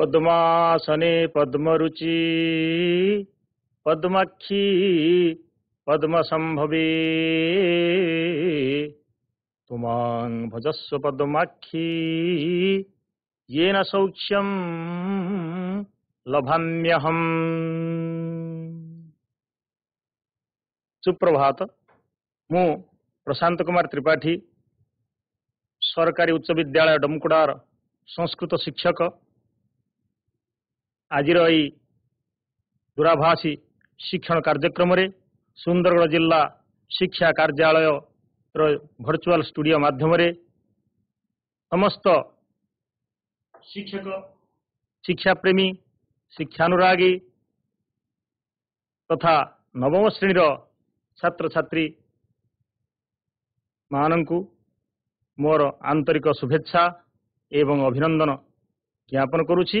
पद्मासने पद्मरुचि पद्मखी पद्मसंभवे तुमां भजस्व पद्माखी येन सौख्यम लभम्यहम सुप्रभात मु प्रशांत कुमार त्रिपाठी सरकारी उच्च विद्यालय डमकुडार संस्कृत शिक्षक ଆଜିର ଏହି ଦୂରାଭାଷୀ ଶିକ୍ଷଣ କାର୍ଯ୍ୟକ୍ରମରେ ସୁନ୍ଦରଗଡ଼ ଜିଲ୍ଲା ଶିକ୍ଷା କାର୍ଯ୍ୟାଳୟର ଭର୍ଚୁଆଲ ଷ୍ଟୁଡ଼ିଓ ମାଧ୍ୟମରେ ସମସ୍ତ ଶିକ୍ଷକ ଶିକ୍ଷାପ୍ରେମୀ ଶିକ୍ଷାନୁରାଗୀ ତଥା ନବମ ଶ୍ରେଣୀର ଛାତ୍ରଛାତ୍ରୀ ମାନଙ୍କୁ ମୋର ଆନ୍ତରିକ ଶୁଭେଚ୍ଛା ଏବଂ ଅଭିନନ୍ଦନ ଜ୍ଞାପନ କରୁଛି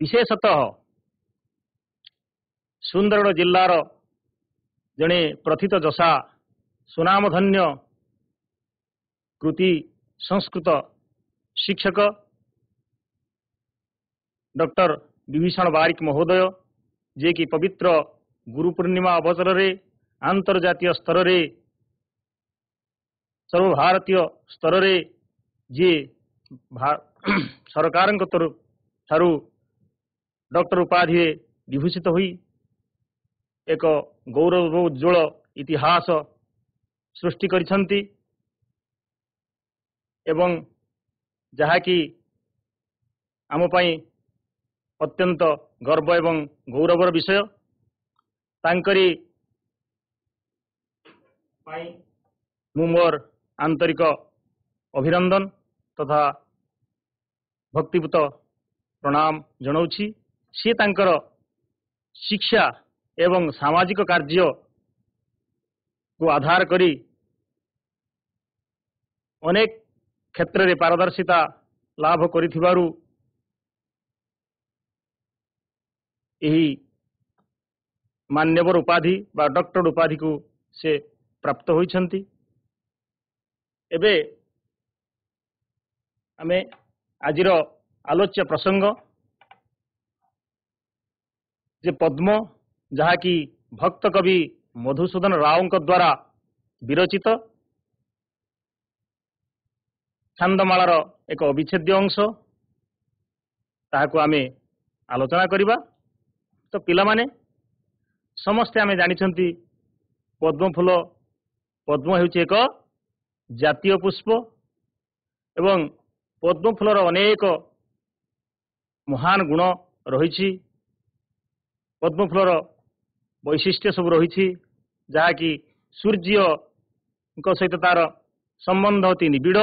विशेषतः सुंदरगढ़ जिलार जड़े प्रथित जशा सुनामधन्य कृति संस्कृत शिक्षक डॉक्टर विभीषण बारिक महोदय जे कि पवित्र गुरुपूर्णिमा अवसर में आंतर्जात स्तर में सर्वभारतीय स्तर में जी सरकार ଡକ୍ଟର ଉପାଧିରେ ବିଭୂଷିତ ହୋଇ ଏକ ଗୌରବ ଉଜ୍ଜଳ ଇତିହାସ ସୃଷ୍ଟି କରିଛନ୍ତି ଏବଂ ଯାହାକି ଆମ ପାଇଁ ଅତ୍ୟନ୍ତ ଗର୍ବ ଏବଂ ଗୌରବର ବିଷୟ ତାଙ୍କରି ପାଇଁ ମୁଁ ମୋର ଆନ୍ତରିକ ଅଭିନନ୍ଦନ ତଥା ଭକ୍ତିଭୂତ ପ୍ରଣାମ ଜଣାଉଛି ସିଏ ତାଙ୍କର ଶିକ୍ଷା ଏବଂ ସାମାଜିକ କାର୍ଯ୍ୟକୁ ଆଧାର କରି ଅନେକ କ୍ଷେତ୍ରରେ ପାରଦର୍ଶିତା ଲାଭ କରିଥିବାରୁ ଏହି ମାନ୍ୟବର ଉପାଧି ବା ଡକ୍ଟର ଉପାଧିକୁ ସେ ପ୍ରାପ୍ତ ହୋଇଛନ୍ତି ଏବେ ଆମେ ଆଜିର ଆଲୋଚ୍ୟ ପ୍ରସଙ୍ଗ ଯେ ପଦ୍ମ ଯାହାକି ଭକ୍ତ କବି ମଧୁସୂଦନ ରାଓଙ୍କ ଦ୍ୱାରା ବିରଚିତ ଛାନ୍ଦମାଳାର ଏକ ଅବିଚ୍ଛେଦ୍ୟ ଅଂଶ ତାହାକୁ ଆମେ ଆଲୋଚନା କରିବା ତ ପିଲାମାନେ ସମସ୍ତେ ଆମେ ଜାଣିଛନ୍ତି ପଦ୍ମ ଫୁଲ ପଦ୍ମ ହେଉଛି ଏକ ଜାତୀୟ ପୁଷ୍ପ ଏବଂ ପଦ୍ମ ଫୁଲର ଅନେକ ମହାନ ଗୁଣ ରହିଛି ପଦ୍ମଫୁଲର ବୈଶିଷ୍ଟ୍ୟ ସବୁ ରହିଛି ଯାହାକି ସୂର୍ଯ୍ୟଙ୍କ ସହିତ ତାର ସମ୍ବନ୍ଧ ଅତି ନିବିଡ଼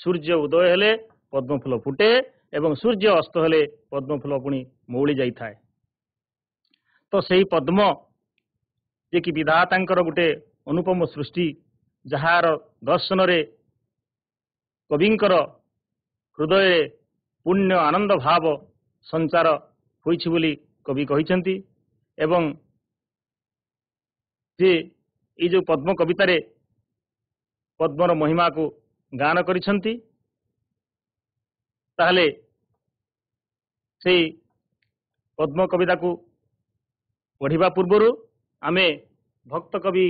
ସୂର୍ଯ୍ୟ ଉଦୟ ହେଲେ ପଦ୍ମଫୁଲ ଫୁଟେ ଏବଂ ସୂର୍ଯ୍ୟ ଅସ୍ତ ହେଲେ ପଦ୍ମଫୁଲ ପୁଣି ମଉଳି ଯାଇଥାଏ ତ ସେହି ପଦ୍ମ ଯେ ଯିଏକି ବିଧାତାଙ୍କର ଗୋଟିଏ ଅନୁପମ ସୃଷ୍ଟି ଯାହାର ଦର୍ଶନରେ କବିଙ୍କର ହୃଦୟରେ ପୁଣ୍ୟ ଆନନ୍ଦ ଭାବ ସଞ୍ଚାର ହୋଇଛି ବୋଲି କବି କହିଛନ୍ତି ଏବଂ ସେ ଏଇ ଯେଉଁ ପଦ୍ମ କବିତାରେ ପଦ୍ମର ମହିମାକୁ ଗାନ କରିଛନ୍ତି ତାହେଲେ ସେଇ ପଦ୍ମ କବିତାକୁ ପଢ଼ିବା ପୂର୍ବରୁ ଆମେ ଭକ୍ତ କବି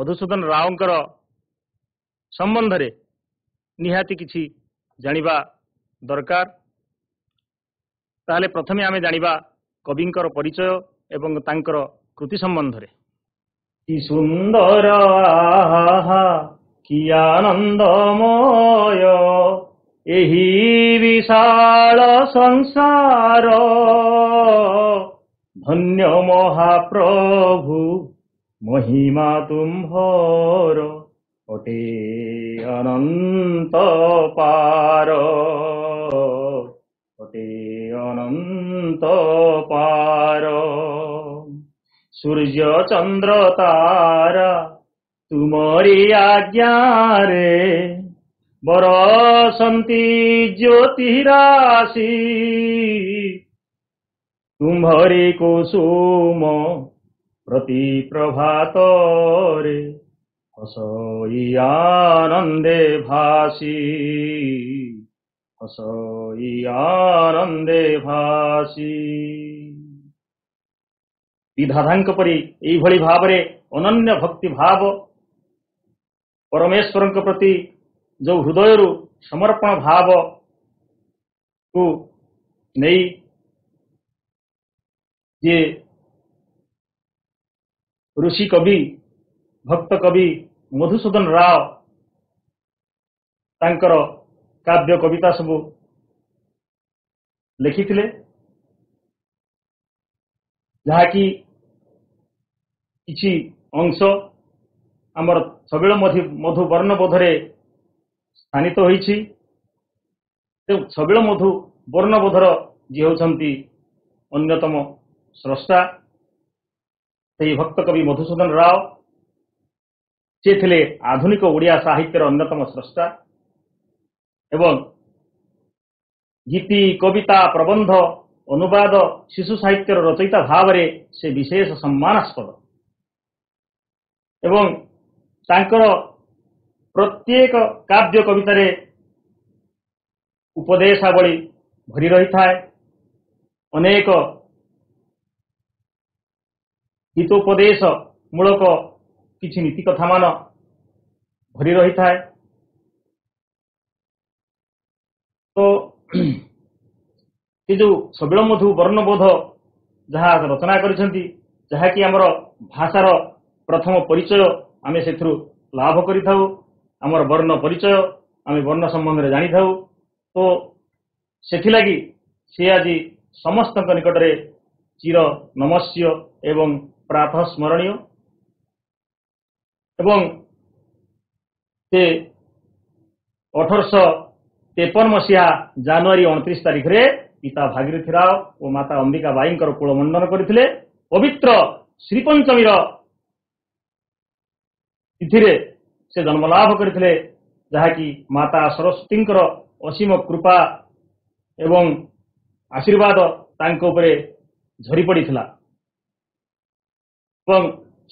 ମଧୁସୂଦନ ରାଓଙ୍କର ସମ୍ବନ୍ଧରେ ନିହାତି କିଛି ଜାଣିବା ଦରକାର ତାହେଲେ ପ୍ରଥମେ ଆମେ ଜାଣିବା କବିଙ୍କର ପରିଚୟ ଏବଂ ତାଙ୍କର କୃତି ସମ୍ବନ୍ଧରେ କି ସୁନ୍ଦର କି ଆନନ୍ଦମୟ ଏହି ବିଶାଳ ସଂସାର ଧନ୍ୟ ମହାପ୍ରଭୁ মহিমা তুম্ভর অটে অনন্ত পার অটে অনন্ত পার সূর্য চন্দ্র তারা তুমরি আজ্ঞারে বরসন্তি জ্যোতিরাশি তুমরি কুসুম প্রতি প্রভাতরে হসই আনন্দে ভাসী আনন্দে ভাসি ବିଧାତାଙ୍କ ପରି ଏଇଭଳି ଭାବରେ ଅନନ୍ୟ ଭକ୍ତି ଭାବ ପରମେଶ୍ୱରଙ୍କ ପ୍ରତି ଯେଉଁ ହୃଦୟରୁ ସମର୍ପଣ ଭାବକୁ ନେଇ ଯିଏ ଋଷି କବି ଭକ୍ତ କବି ମଧୁସୂଦନ ରାଓ ତାଙ୍କର କାବ୍ୟ କବିତା ସବୁ ଲେଖିଥିଲେ ଯାହାକି କିଛି ଅଂଶ ଆମର ଛବିଳ ମଧୁ ବର୍ଣ୍ଣବୋଧରେ ସ୍ଥାନିତ ହୋଇଛି ତେଣୁ ଛବିଳ ମଧୁ ବର୍ଣ୍ଣବୋଧର ଯିଏ ହେଉଛନ୍ତି ଅନ୍ୟତମ ସ୍ରଷ୍ଟା ସେହି ଭକ୍ତକବି ମଧୁସୂଦନ ରାଓ ସେ ଥିଲେ ଆଧୁନିକ ଓଡ଼ିଆ ସାହିତ୍ୟର ଅନ୍ୟତମ ସ୍ରଷ୍ଟା ଏବଂ ଗୀତି କବିତା ପ୍ରବନ୍ଧ ଅନୁବାଦ ଶିଶୁ ସାହିତ୍ୟର ରଚୟିତା ଭାବରେ ସେ ବିଶେଷ ସମ୍ମାନାସ୍ପଦ ଏବଂ ତାଙ୍କର ପ୍ରତ୍ୟେକ କାବ୍ୟ କବିତାରେ ଉପଦେଶାବଳୀ ଭରି ରହିଥାଏ ଅନେକ ହିତୋପଦେଶ ମୂଳକ କିଛି ନୀତିକଥାମାନ ଭରି ରହିଥାଏ ତ ସେ ଯୋଉ ସବିଳମଧୁ ବର୍ଣ୍ଣବୋଧ ଯାହା ରଚନା କରିଛନ୍ତି ଯାହାକି ଆମର ଭାଷାର ପ୍ରଥମ ପରିଚୟ ଆମେ ସେଥିରୁ ଲାଭ କରିଥାଉ ଆମର ବର୍ଣ୍ଣ ପରିଚୟ ଆମେ ବର୍ଣ୍ଣ ସମ୍ବନ୍ଧରେ ଜାଣିଥାଉ ଓ ସେଥିଲାଗି ସେ ଆଜି ସମସ୍ତଙ୍କ ନିକଟରେ ଚିର ନମସ୍ୟ ଏବଂ ପ୍ରାଥ ସ୍ମରଣୀୟ ଏବଂ ସେ ଅଠରଶହ ତେପନ ମସିହା ଜାନୁଆରୀ ଅଣତିରିଶ ତାରିଖରେ ପିତା ଭାଗିରଥି ରାଓ ଓ ମାତା ଅମ୍ବିକା ବାଈଙ୍କର କୁଳମଣ୍ଡନ କରିଥିଲେ ପବିତ୍ର ଶ୍ରୀପଞ୍ଚମୀର ତିଥିରେ ସେ ଜନ୍ମଲାଭ କରିଥିଲେ ଯାହାକି ମାତା ସରସ୍ୱତୀଙ୍କର ଅସୀମ କୃପା ଏବଂ ଆଶୀର୍ବାଦ ତାଙ୍କ ଉପରେ ଝରି ପଡ଼ିଥିଲା ଏବଂ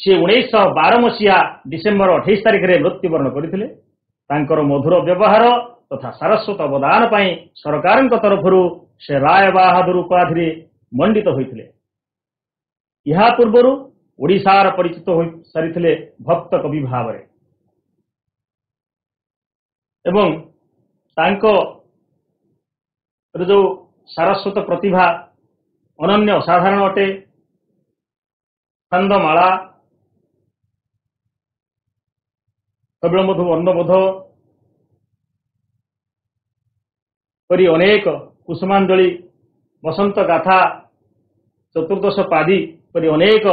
ସେ ଉଣେଇଶହ ବାର ମସିହା ଡିସେମ୍ବର ଅଠେଇଶ ତାରିଖରେ ମୃତ୍ୟୁବରଣ କରିଥିଲେ ତାଙ୍କର ମଧୁର ବ୍ୟବହାର ତଥା ସାରସ୍ୱତ ଅବଦାନ ପାଇଁ ସରକାରଙ୍କ ତରଫରୁ ସେ ରାୟ ବାହାଦୁର ଉପାଧିରେ ମଣ୍ଡିତ ହୋଇଥିଲେ ଏହା ପୂର୍ବରୁ ଓଡ଼ିଶାର ପରିଚିତ ହୋଇସାରିଥିଲେ ଭକ୍ତ କବି ଭାବରେ ଏବଂ ତାଙ୍କ ଯେଉଁ ସାରସ୍ୱତ ପ୍ରତିଭା ଅନନ୍ୟ ଅସାଧାରଣ ଅଟେ ଛାନ୍ଦମାଳା ସବିଳମଧୁ ଅନ୍ନବୋଧ ପରି ଅନେକ କୁସୁମାଞ୍ଜଳି ବସନ୍ତ ଗାଥା ଚତୁର୍ଦ୍ଦଶ ପାଦି ପରି ଅନେକ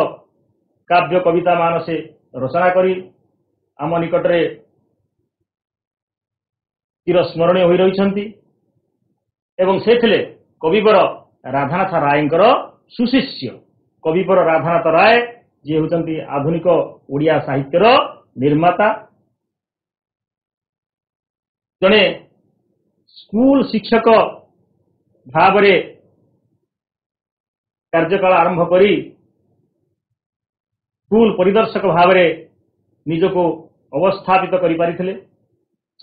କାବ୍ୟ କବିତାମାନ ସେ ରଚନା କରି ଆମ ନିକଟରେ ଚିରସ୍ମରଣୀୟ ହୋଇ ରହିଛନ୍ତି ଏବଂ ସେ ଥିଲେ କବିବର ରାଧାନାଥ ରାୟଙ୍କର ସୁଶିଷ୍ୟ କବିବର ରାଧାନାଥ ରାୟ ଯିଏ ହେଉଛନ୍ତି ଆଧୁନିକ ଓଡ଼ିଆ ସାହିତ୍ୟର ନିର୍ମାତା ଜଣେ ସ୍କୁଲ ଶିକ୍ଷକ ଭାବରେ କାର୍ଯ୍ୟକାଳ ଆରମ୍ଭ କରି ସ୍କୁଲ ପରିଦର୍ଶକ ଭାବରେ ନିଜକୁ ଅବସ୍ଥାପିତ କରିପାରିଥିଲେ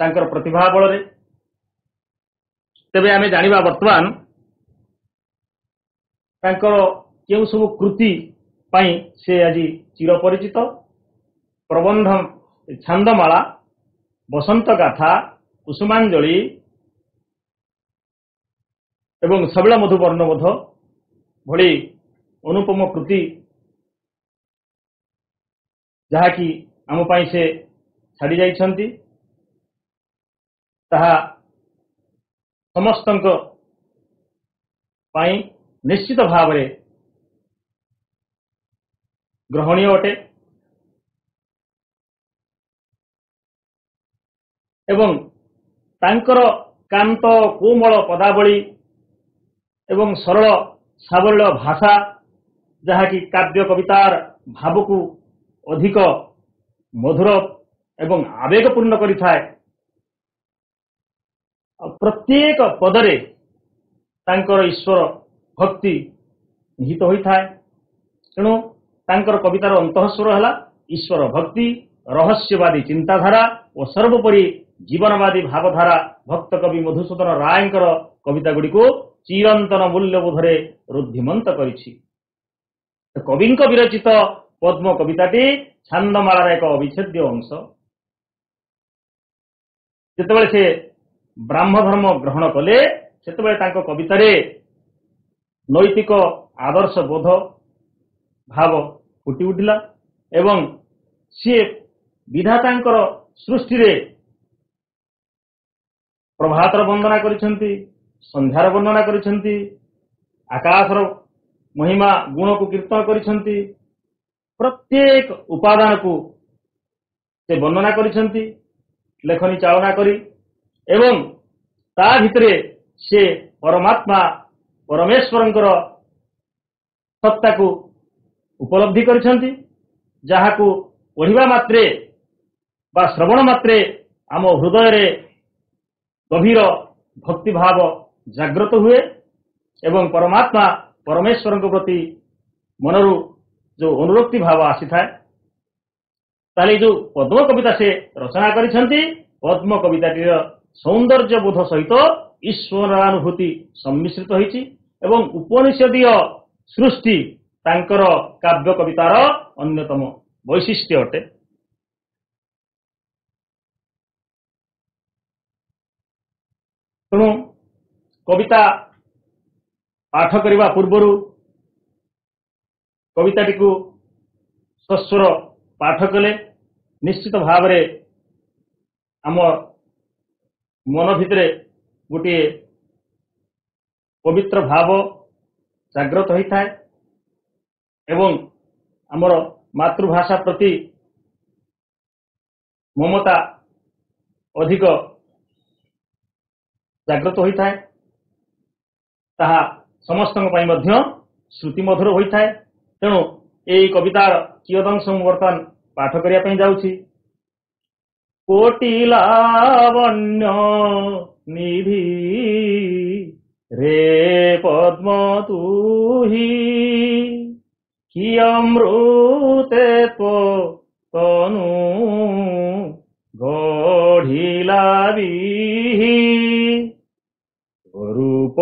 ତାଙ୍କର ପ୍ରତିଭା ବଳରେ ତେବେ ଆମେ ଜାଣିବା ବର୍ତ୍ତମାନ ତାଙ୍କର କେଉଁ ସବୁ କୃତି ପାଇଁ ସେ ଆଜି ଚିରପରିଚିତ ପ୍ରବନ୍ଧ ଛାନ୍ଦମାଳା ବସନ୍ତ ଗାଥା କୁସୁମାଞ୍ଜଳି ଏବଂ ସବଳା ମଧୁ ବର୍ଣ୍ଣବୋଧ ଭଳି ଅନୁପମ କୃତି ଯାହାକି ଆମ ପାଇଁ ସେ ଛାଡ଼ି ଯାଇଛନ୍ତି ତାହା ସମସ୍ତଙ୍କ ପାଇଁ ନିଶ୍ଚିତ ଭାବରେ ଗ୍ରହଣୀୟ ଅଟେ ଏବଂ ତାଙ୍କର କାନ୍ତ କୋମଳ ପଦାବଳୀ ଏବଂ ସରଳ ସାବଲ୍ୟ ଭାଷା ଯାହାକି କାବ୍ୟ କବିତାର ଭାବକୁ ଅଧିକ ମଧୁର ଏବଂ ଆବେଗପୂର୍ଣ୍ଣ କରିଥାଏ ପ୍ରତ୍ୟେକ ପଦରେ ତାଙ୍କର ଈଶ୍ୱର ଭକ୍ତି ନିହିତ ହୋଇଥାଏ ତେଣୁ ତାଙ୍କର କବିତାର ଅନ୍ତଃସ୍ୱର ହେଲା ଈଶ୍ୱର ଭକ୍ତି ରହସ୍ୟବାଦୀ ଚିନ୍ତାଧାରା ଓ ସର୍ବୋପରି ଜୀବନବାଦୀ ଭାବଧାରା ଭକ୍ତ କବି ମଧୁସୂଦନ ରାୟଙ୍କର କବିତା ଗୁଡ଼ିକୁ ଚିରନ୍ତନ ମୂଲ୍ୟବୋଧରେ ରୁଦ୍ଧିମନ୍ତ କରିଛି କବିଙ୍କ ବିରଚିତ ପଦ୍ମ କବିତାଟି ଛାନ୍ଦମାଳାର ଏକ ଅବିଚ୍ଛେଦ୍ୟ ଅଂଶ ଯେତେବେଳେ ସେ ବ୍ରାହ୍ମ ଧର୍ମ ଗ୍ରହଣ କଲେ ସେତେବେଳେ ତାଙ୍କ କବିତାରେ ନୈତିକ ଆଦର୍ଶ ବୋଧ ଭାବ ଫୁଟି ଉଠିଲା ଏବଂ ସିଏ ବିଧାତାଙ୍କର ସୃଷ୍ଟିରେ ପ୍ରଭାତର ବନ୍ଦନା କରିଛନ୍ତି ସନ୍ଧ୍ୟାର ବର୍ଣ୍ଣନା କରିଛନ୍ତି ଆକାଶର ମହିମା ଗୁଣକୁ କୀର୍ତ୍ତନ କରିଛନ୍ତି ପ୍ରତ୍ୟେକ ଉପାଦାନକୁ ସେ ବର୍ଣ୍ଣନା କରିଛନ୍ତି ଲେଖନୀ ଚାଳନା କରି ଏବଂ ତା ଭିତରେ ସେ ପରମାତ୍ମା ପରମେଶ୍ୱରଙ୍କର ସତ୍ତାକୁ ଉପଲବ୍ଧି କରିଛନ୍ତି ଯାହାକୁ ପଢ଼ିବା ମାତ୍ରେ ବା ଶ୍ରବଣ ମାତ୍ରେ ଆମ ହୃଦୟରେ ଗଭୀର ଭକ୍ତିଭାବ ଜାଗ୍ରତ ହୁଏ ଏବଂ ପରମାତ୍ମା ପରମେଶ୍ୱରଙ୍କ ପ୍ରତି ମନରୁ ଯେଉଁ ଅନୁରୋକ୍ତି ଭାବ ଆସିଥାଏ ତାହେଲେ ଏଇ ଯେଉଁ ପଦ୍ମ କବିତା ସେ ରଚନା କରିଛନ୍ତି ପଦ୍ମ କବିତାଟିର ସୌନ୍ଦର୍ଯ୍ୟ ବୋଧ ସହିତ ଈଶ୍ୱରାନୁଭୂତି ସମ୍ମିଶ୍ରିତ ହୋଇଛି ଏବଂ ଉପନିଷଦୀୟ ସୃଷ୍ଟି ତାଙ୍କର କାବ୍ୟ କବିତାର ଅନ୍ୟତମ ବୈଶିଷ୍ଟ୍ୟ ଅଟେ ତେଣୁ কবিতা পাঠ କରିବା ପୂର୍ବରୁ କବିତାଟିକୁ ସସ୍ୱର ପାଠ କଲେ ନିଶ୍ଚିତ ଭାବରେ ଆମ ମନ ଭିତରେ ଗୋଟିଏ ପବିତ୍ର ଭାବ ଜାଗ୍ରତ ହୋଇଥାଏ ଏବଂ ଆମର ମାତୃଭାଷା ପ୍ରତି ମମତା ଅଧିକ ଜାଗ୍ରତ ହୋଇଥାଏ ତାହା ସମସ୍ତଙ୍କ ପାଇଁ ମଧ୍ୟ ଶ୍ରୁତିମଧୁର ହୋଇଥାଏ ତେଣୁ ଏହି କବିତାର କିୟଦଂଶ ମୁଁ ବର୍ତ୍ତମାନ ପାଠ କରିବା ପାଇଁ ଯାଉଛି କୋଟିଲାବନ୍ୟ ନିଧି ରେ ପଦ୍ମ ତୁହି କିୟମୃତେ ପନୁ ଗଢିଲା ବି ରୂପ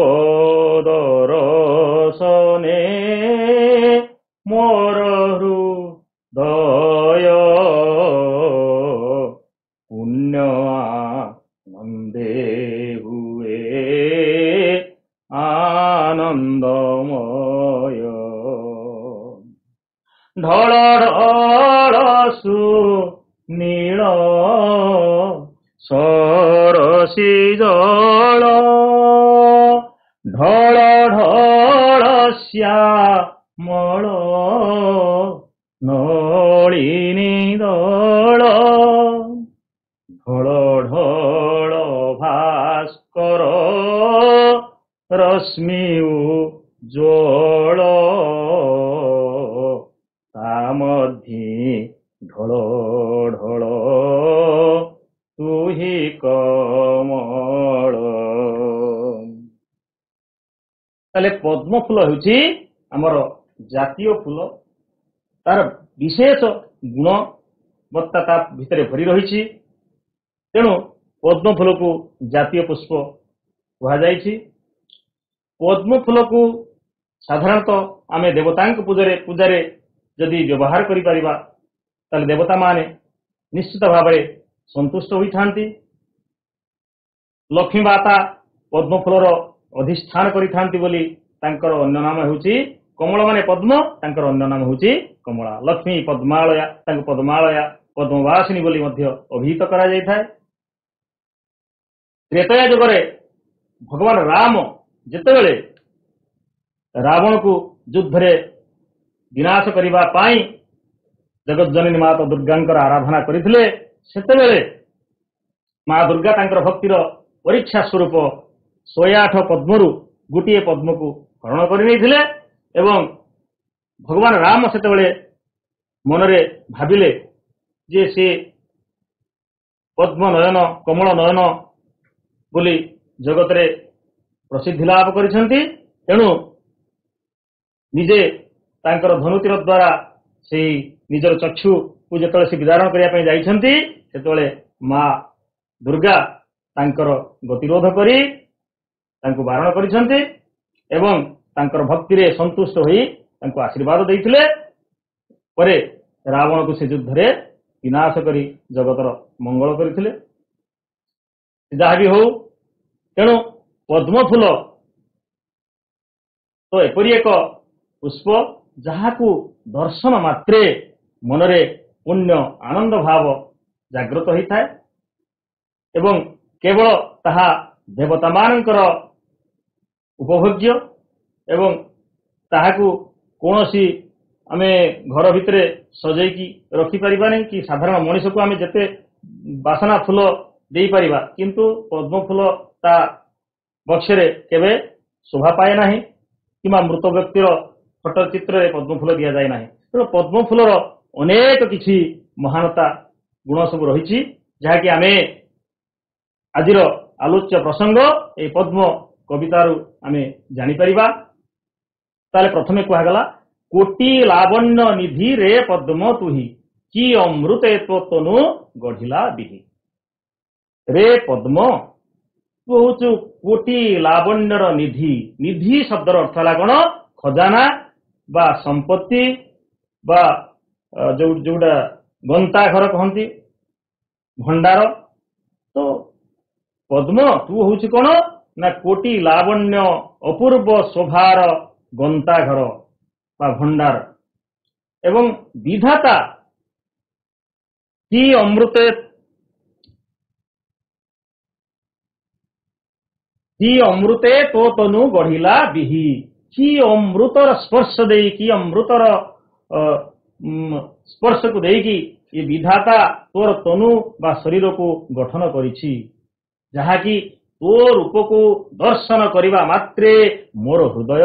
모라루 너여 운녀와 남후에 아난다모여 나라라수 밀어 서러시저 ଲକ୍ଷ୍ମୀଉ ଜଳ ତା ମଧ୍ୟ ଢଳ ଢଳ ତୁହି କମଳ ତାହେଲେ ପଦ୍ମ ଫୁଲ ହେଉଛି ଆମର ଜାତୀୟ ଫୁଲ ତାର ବିଶେଷ ଗୁଣବତ୍ତା ତା ଭିତରେ ଭରି ରହିଛି ତେଣୁ ପଦ୍ମ ଫୁଲକୁ ଜାତୀୟ ପୁଷ୍ପ କୁହାଯାଇଛି ପଦ୍ମ ଫୁଲକୁ ସାଧାରଣତଃ ଆମେ ଦେବତାଙ୍କ ପୂଜାରେ ପୂଜାରେ ଯଦି ବ୍ୟବହାର କରିପାରିବା ତାହେଲେ ଦେବତାମାନେ ନିଶ୍ଚିତ ଭାବରେ ସନ୍ତୁଷ୍ଟ ହୋଇଥାନ୍ତି ଲକ୍ଷ୍ମୀ ମାତା ପଦ୍ମ ଫୁଲର ଅଧିଷ୍ଠାନ କରିଥାନ୍ତି ବୋଲି ତାଙ୍କର ଅନ୍ୟ ନାମ ହେଉଛି କମଳ ମାନେ ପଦ୍ମ ତାଙ୍କର ଅନ୍ୟ ନାମ ହେଉଛି କମଳା ଲକ୍ଷ୍ମୀ ପଦ୍ମାଳୟା ତାଙ୍କୁ ପଦ୍ମାଳୟା ପଦ୍ମବାସିନୀ ବୋଲି ମଧ୍ୟ ଅଭିହିତ କରାଯାଇଥାଏ ତ୍ରେତୟା ଯୁଗରେ ଭଗବାନ ରାମ ଯେତେବେଳେ ରାବଣକୁ ଯୁଦ୍ଧରେ ବିନାଶ କରିବା ପାଇଁ ଜଗଜନୀ ମା ଦୁର୍ଗାଙ୍କର ଆରାଧନା କରିଥିଲେ ସେତେବେଳେ ମା ଦୁର୍ଗା ତାଙ୍କର ଭକ୍ତିର ପରୀକ୍ଷା ସ୍ୱରୂପ ଶହେ ଆଠ ପଦ୍ମରୁ ଗୋଟିଏ ପଦ୍ମକୁ ହରଣ କରି ନେଇଥିଲେ ଏବଂ ଭଗବାନ ରାମ ସେତେବେଳେ ମନରେ ଭାବିଲେ ଯେ ସେ ପଦ୍ମ ନୟନ କମଳ ନୟନ ବୋଲି ଜଗତରେ ପ୍ରସିଦ୍ଧି ଲାଭ କରିଛନ୍ତି ତେଣୁ ନିଜେ ତାଙ୍କର ଧନୁତିର ଦ୍ୱାରା ସେଇ ନିଜର ଚକ୍ଷୁକୁ ଯେତେବେଳେ ସେ ବିଦାରଣ କରିବା ପାଇଁ ଯାଇଛନ୍ତି ସେତେବେଳେ ମା ଦୁର୍ଗା ତାଙ୍କର ଗତିରୋଧ କରି ତାଙ୍କୁ ବାରଣ କରିଛନ୍ତି ଏବଂ ତାଙ୍କର ଭକ୍ତିରେ ସନ୍ତୁଷ୍ଟ ହୋଇ ତାଙ୍କୁ ଆଶୀର୍ବାଦ ଦେଇଥିଲେ ପରେ ରାବଣକୁ ସେ ଯୁଦ୍ଧରେ ବିନାଶ କରି ଜଗତର ମଙ୍ଗଳ କରିଥିଲେ ଯାହା ବି ହଉ ତେଣୁ পদ্ম ফুল ত এপৰি এক পুষ্প যাক দৰ্শন মাত্ৰে মনৰে পূণ্য আনন্দ ভাৱ জাগ্ৰত হৈ থাকে এবং কেৱল তাহা দেৱতা মানৰ উপভোগ্য এবং তাহাকু কোনসি আমি ঘৰ ভিতৰত সজাইকি ৰখি পাৰিবা নে কি সাধাৰণ মনুষ্যক আমি যেতিয়া বাচনা ফুল দেই পাৰিবা কিন্তু পদ্ম ফুল তাৰ ବକ୍ସିରେ କେବେ ଶୋଭା ପାଏ ନାହିଁ କିମ୍ବା ମୃତ ବ୍ୟକ୍ତିର ଫଟୋଚିତ୍ରରେ ପଦ୍ମଫୁଲ ଦିଆଯାଏ ନାହିଁ ତେଣୁ ପଦ୍ମଫୁଲର ଅନେକ କିଛି ମହାନତା ଗୁଣ ସବୁ ରହିଛି ଯାହାକି ଆମେ ଆଜିର ଆଲୋଚ୍ୟ ପ୍ରସଙ୍ଗ ଏହି ପଦ୍ମ କବିତାରୁ ଆମେ ଜାଣିପାରିବା ତାହେଲେ ପ୍ରଥମେ କୁହାଗଲା କୋଟି ଲାବଣ୍ୟ ନିଧିରେ ପଦ୍ମ ତୁହି କି ଅମୃତେ ତନୁ ଗଢିଲା ବିହି ରେ ପଦ୍ମ କହୁଛୁ କୋଟି ଲାବଣ୍ୟର ନିଧି ନିଧି ଶବ୍ଦର ଅର୍ଥ ହେଲା କ'ଣ ଖଜାନା ବା ସମ୍ପତ୍ତି ବା ଯୋଉ ଯୋଉଟା ଗନ୍ତା ଘର କହନ୍ତି ଭଣ୍ଡାର ତ ପଦ୍ମ ତୁ ହଉଛି କ'ଣ ନା କୋଟି ଲାବଣ୍ୟ ଅପୂର୍ବ ଶୋଭାର ଗନ୍ତା ଘର ବା ଭଣ୍ଡାର ଏବଂ ବିଧାତା କି ଅମୃତ କି ଅମୃତେ ତୋ ତନୁ ଗଢିଲା ବିହି କି ଅମୃତର ସ୍ପର୍ଶ ଦେଇକି ଅମୃତର ସ୍ପର୍ଶକୁ ଦେଇକି ଏ ବିଧାତା ତୋର ତନୁ ବା ଶରୀରକୁ ଗଠନ କରିଛି ଯାହାକି ତୋ ରୂପକୁ ଦର୍ଶନ କରିବା ମାତ୍ରେ ମୋର ହୃଦୟ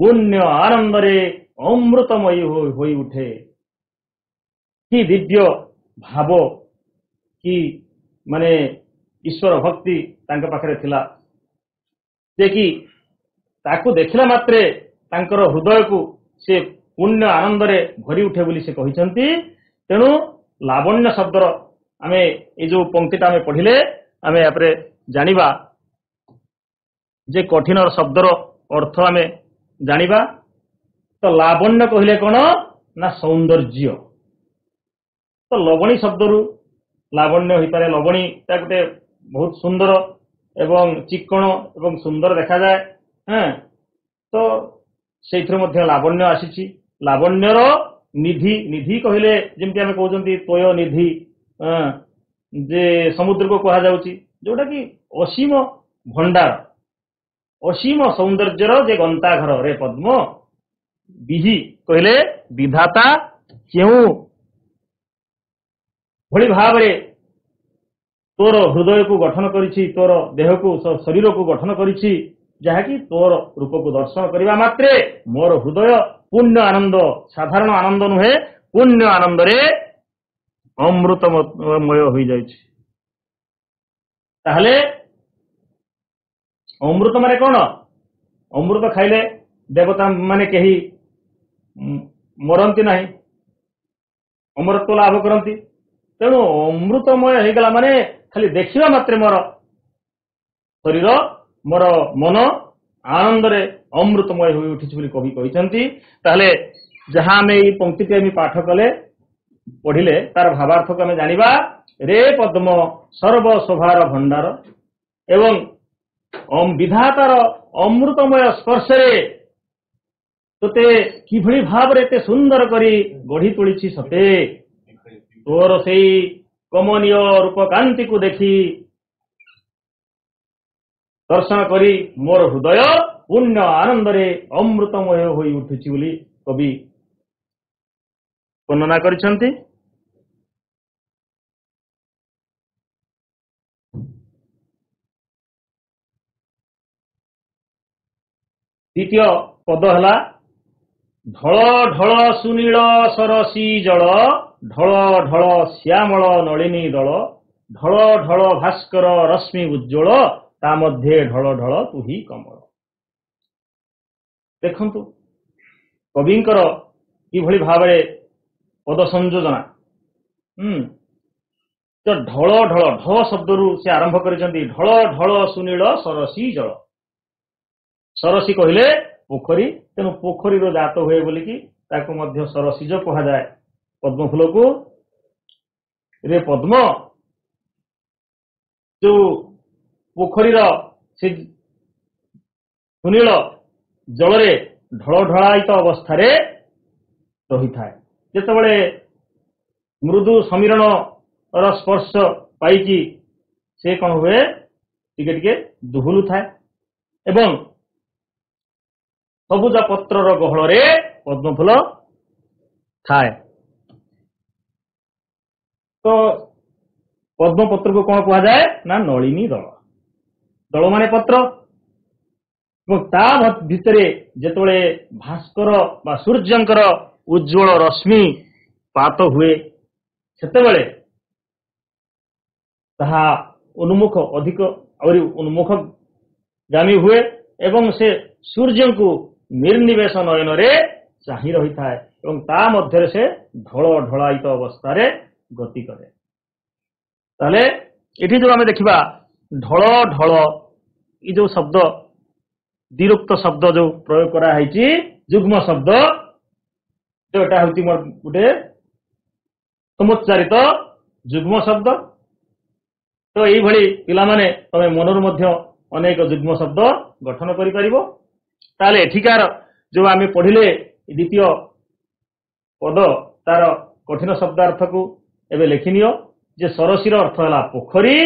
ପୁଣ୍ୟ ଆନନ୍ଦରେ ଅମୃତମୟୀ ହୋଇ ଉଠେ କି ଦିବ୍ୟ ଭାବ କି ମାନେ ଈଶ୍ୱର ଭକ୍ତି ତାଙ୍କ ପାଖରେ ଥିଲା ଯେ କି ତାକୁ ଦେଖିଲା ମାତ୍ରେ ତାଙ୍କର ହୃଦୟକୁ ସେ ପୁଣ୍ୟ ଆନନ୍ଦରେ ଭରି ଉଠେ ବୋଲି ସେ କହିଛନ୍ତି ତେଣୁ ଲାବଣ୍ୟ ଶବ୍ଦର ଆମେ ଏ ଯୋଉ ପଙ୍କ୍ତିଟା ଆମେ ପଢିଲେ ଆମେ ଏହାପରେ ଜାଣିବା ଯେ କଠିନ ଶବ୍ଦର ଅର୍ଥ ଆମେ ଜାଣିବା ତ ଲାବଣ୍ୟ କହିଲେ କ'ଣ ନା ସୌନ୍ଦର୍ଯ୍ୟ ତ ଲବଣୀ ଶବ୍ଦରୁ ଲାବଣ୍ୟ ହୋଇପାରେ ଲବଣୀଟା ଗୋଟେ ବହୁତ ସୁନ୍ଦର এবং চিকণ এবং সুন্দর দেখাযায় হ্যাঁ তো সেইଥିରୁ ମଧ୍ୟ ଲାବଣ୍ୟ ଆସିଛି ଲାବଣ୍ୟର ନିଧି ନିଧି କହିଲେ ଯେମିତି ଆମେ କହୁଛନ୍ତି ତୋୟ ନିଧି ଯେ ସମୁଦ୍ରକୁ କୁହାଯାଉଛି ଯୋଉଟାକି ଅସୀମ ଭଣ୍ଡାର ଅସୀମ ସୌନ୍ଦର୍ଯ୍ୟର ଯେ ଗନ୍ତାଘର ରେ ପଦ୍ମ ବିହି କହିଲେ ବିଧାତା କେଉଁ ଭଳି ଭାବରେ ତୋର ହୃଦୟକୁ ଗଠନ କରିଛି ତୋର ଦେହକୁ ଶରୀରକୁ ଗଠନ କରିଛି ଯାହାକି ତୋର ରୂପକୁ ଦର୍ଶନ କରିବା ମାତ୍ରେ ମୋର ହୃଦୟ ପୁଣ୍ୟ ଆନନ୍ଦ ସାଧାରଣ ଆନନ୍ଦ ନୁହେଁ ପୁଣ୍ୟ ଆନନ୍ଦରେ ଅମୃତମୟ ହୋଇଯାଇଛି ତାହେଲେ ଅମୃତ ମାନେ କ'ଣ ଅମୃତ ଖାଇଲେ ଦେବତା ମାନେ କେହି ମରନ୍ତି ନାହିଁ ଅମରତ୍ୱ ଲାଭ କରନ୍ତି ତେଣୁ ଅମୃତମୟ ହେଇଗଲା ମାନେ ଖାଲି ଦେଖିବା ମାତ୍ରେ ମୋର ଶରୀର ମୋର ମନ ଆନନ୍ଦରେ ଅମୃତମୟ ହୋଇ ଉଠିଛି ବୋଲି କବି କହିଛନ୍ତି ତାହେଲେ ଯାହା ଆମେ ଏଇ ପଙ୍କ୍ତିଟି ଆମେ ପାଠ କଲେ ପଢିଲେ ତାର ଭାବାର୍ଥକୁ ଆମେ ଜାଣିବା ରେ ପଦ୍ମ ସର୍ବ ସର୍ବଶୋଭାର ଭଣ୍ଡାର ଏବଂ ବିଧାତାର ଅମୃତମୟ ସ୍ପର୍ଶରେ ତୋତେ କିଭଳି ଭାବରେ ଏତେ ସୁନ୍ଦର କରି ଗଢି ତୋଳିଛି ସତେ ତୋର ସେଇ କମନୀୟ ରୂପକାନ୍ତିକୁ ଦେଖି ଦର୍ଶନ କରି ମୋର ହୃଦୟ ପୁଣ୍ୟ ଆନନ୍ଦରେ ଅମୃତମୟ ହୋଇ ଉଠୁଛି ବୋଲି କବି ବର୍ଣ୍ଣନା କରିଛନ୍ତି ଦ୍ୱିତୀୟ ପଦ ହେଲା ଢଳ ଢଳ ସୁନୀଳ ସରସି ଜଳ ଢଳ ଢଳ ଶ୍ୟାମଳ ନଳିନୀ ଦଳ ଢଳ ଢଳ ଭାସ୍କର ରଶ୍ମି ଉଜ୍ଜଳ ତା ମଧ୍ୟ ଢଳ ଢଳ ତୁହି କମଳ ଦେଖନ୍ତୁ କବିଙ୍କର କିଭଳି ଭାବରେ ପଦ ସଂଯୋଜନା ହୁଁ ତ ଢଳ ଢଳ ଢଳ ଶବ୍ଦରୁ ସେ ଆରମ୍ଭ କରିଛନ୍ତି ଢଳ ଢଳ ସୁନୀଳ ସରସି ଜଳ ସରସି କହିଲେ ପୋଖରୀ ତେଣୁ ପୋଖରୀର ଦାତ ହୁଏ ବୋଲିକି ତାକୁ ମଧ୍ୟ ସରସିଜ କୁହାଯାଏ ପଦ୍ମ ଫୁଲକୁ ରେ ପଦ୍ମ ଯୋଉ ପୋଖରୀର ସେ ସୁନୀଳ ଜଳରେ ଢଳ ଢଳାୟିତ ଅବସ୍ଥାରେ ରହିଥାଏ ଯେତେବେଳେ ମୃଦୁ ସମୀରଣର ସ୍ପର୍ଶ ପାଇକି ସେ କଣ ହୁଏ ଟିକେ ଟିକେ ଦୁହୁଲୁ ଥାଏ ଏବଂ ସବୁଜ ପତ୍ରର ଗହଳରେ ପଦ୍ମ ଫୁଲ ଥାଏ ତ ପଦ୍ମ ପତ୍ରକୁ କଣ କୁହାଯାଏ ନା ନଳିନୀ ଦଳ ଦଳ ମାନେ ପତ୍ର ଏବଂ ତା ଭିତରେ ଯେତେବେଳେ ଭାସ୍କର ବା ସୂର୍ଯ୍ୟଙ୍କର ଉଜ୍ଜଳ ରଶ୍ମି ପାତ ହୁଏ ସେତେବେଳେ ତାହା ଉନ୍ମୁଖ ଅଧିକ ଆହୁରି ଉନ୍ମୁଖ ଗାମୀ ହୁଏ ଏବଂ ସେ ସୂର୍ଯ୍ୟଙ୍କୁ ନିର୍ନିବେଶ ନୟନରେ ଚାହିଁ ରହିଥାଏ ଏବଂ ତା ମଧ୍ୟରେ ସେ ଢଳ ଢଳାୟିତ ଅବସ୍ଥାରେ ଗତି କରେ ତାହେଲେ ଏଠି ଯୋଉ ଆମେ ଦେଖିବା ଢଳ ଢଳ ଏଇ ଯୋଉ ଶବ୍ଦ ଦିରୁକ୍ତ ଶବ୍ଦ ଯୋଉ ପ୍ରୟୋଗ କରାହେଇଛି ଯୁଗ୍ମ ଶବ୍ଦ ତ ଏଟା ହେଉଛି ମୋର ଗୋଟେ ସମୋଚ୍ଚାରିତ ଯୁଗ୍ମ ଶବ୍ଦ ତ ଏଇଭଳି ପିଲାମାନେ ତମେ ମନରୁ ମଧ୍ୟ ଅନେକ ଯୁଗ୍ମ ଶବ୍ଦ ଗଠନ କରିପାରିବ ତାହେଲେ ଏଠିକାର ଯୋଉ ଆମେ ପଢିଲେ ଦ୍ୱିତୀୟ ପଦ ତାର କଠିନ ଶବ୍ଦାର୍ଥକୁ ଏବେ ଲେଖିନିଅ ଯେ ସରସିର ଅର୍ଥ ହେଲା ପୋଖରୀ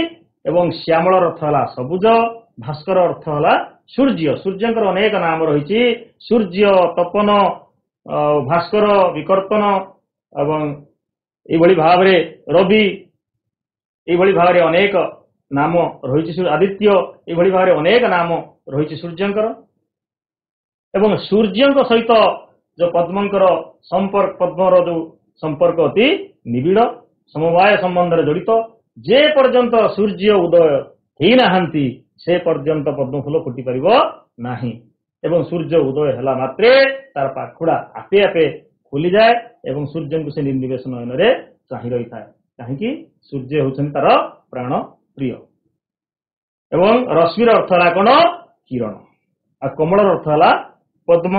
ଏବଂ ଶ୍ୟାମଳର ଅର୍ଥ ହେଲା ସବୁଜ ଭାସ୍କର ଅର୍ଥ ହେଲା ସୂର୍ଯ୍ୟ ସୂର୍ଯ୍ୟଙ୍କର ଅନେକ ନାମ ରହିଛି ସୂର୍ଯ୍ୟ ତପନ ଭାସ୍କର ବିକର୍ତ୍ତନ ଏବଂ ଏଇଭଳି ଭାବରେ ରବି ଏଇଭଳି ଭାବରେ ଅନେକ ନାମ ରହିଛି ଆଦିତ୍ୟ ଏଇଭଳି ଭାବରେ ଅନେକ ନାମ ରହିଛି ସୂର୍ଯ୍ୟଙ୍କର ଏବଂ ସୂର୍ଯ୍ୟଙ୍କ ସହିତ ଯେଉଁ ପଦ୍ମଙ୍କର ସମ୍ପର୍କ ପଦ୍ମର ଯେଉଁ ସମ୍ପର୍କ ଅତି ନିବିଡ଼ ସମବାୟ ସମ୍ବନ୍ଧରେ ଜଡ଼ିତ ଯେ ପର୍ଯ୍ୟନ୍ତ ସୂର୍ଯ୍ୟ ଉଦୟ ହେଇନାହାନ୍ତି ସେ ପର୍ଯ୍ୟନ୍ତ ପଦ୍ମଫୁଲ ଫୁଟିପାରିବ ନାହିଁ ଏବଂ ସୂର୍ଯ୍ୟ ଉଦୟ ହେଲା ମାତ୍ରେ ତାର ପାଖୁଡ଼ା ଆପେ ଆପେ ଖୋଲିଯାଏ ଏବଂ ସୂର୍ଯ୍ୟଙ୍କୁ ସେ ନିର୍ନିବେଶ ନୟନରେ ଚାହିଁ ରହିଥାଏ କାହିଁକି ସୂର୍ଯ୍ୟ ହେଉଛନ୍ତି ତାର ପ୍ରାଣ ପ୍ରିୟ ଏବଂ ରଶ୍ମିର ଅର୍ଥ ହେଲା କ'ଣ କିରଣ ଆଉ କମଳର ଅର୍ଥ ହେଲା ପଦ୍ମ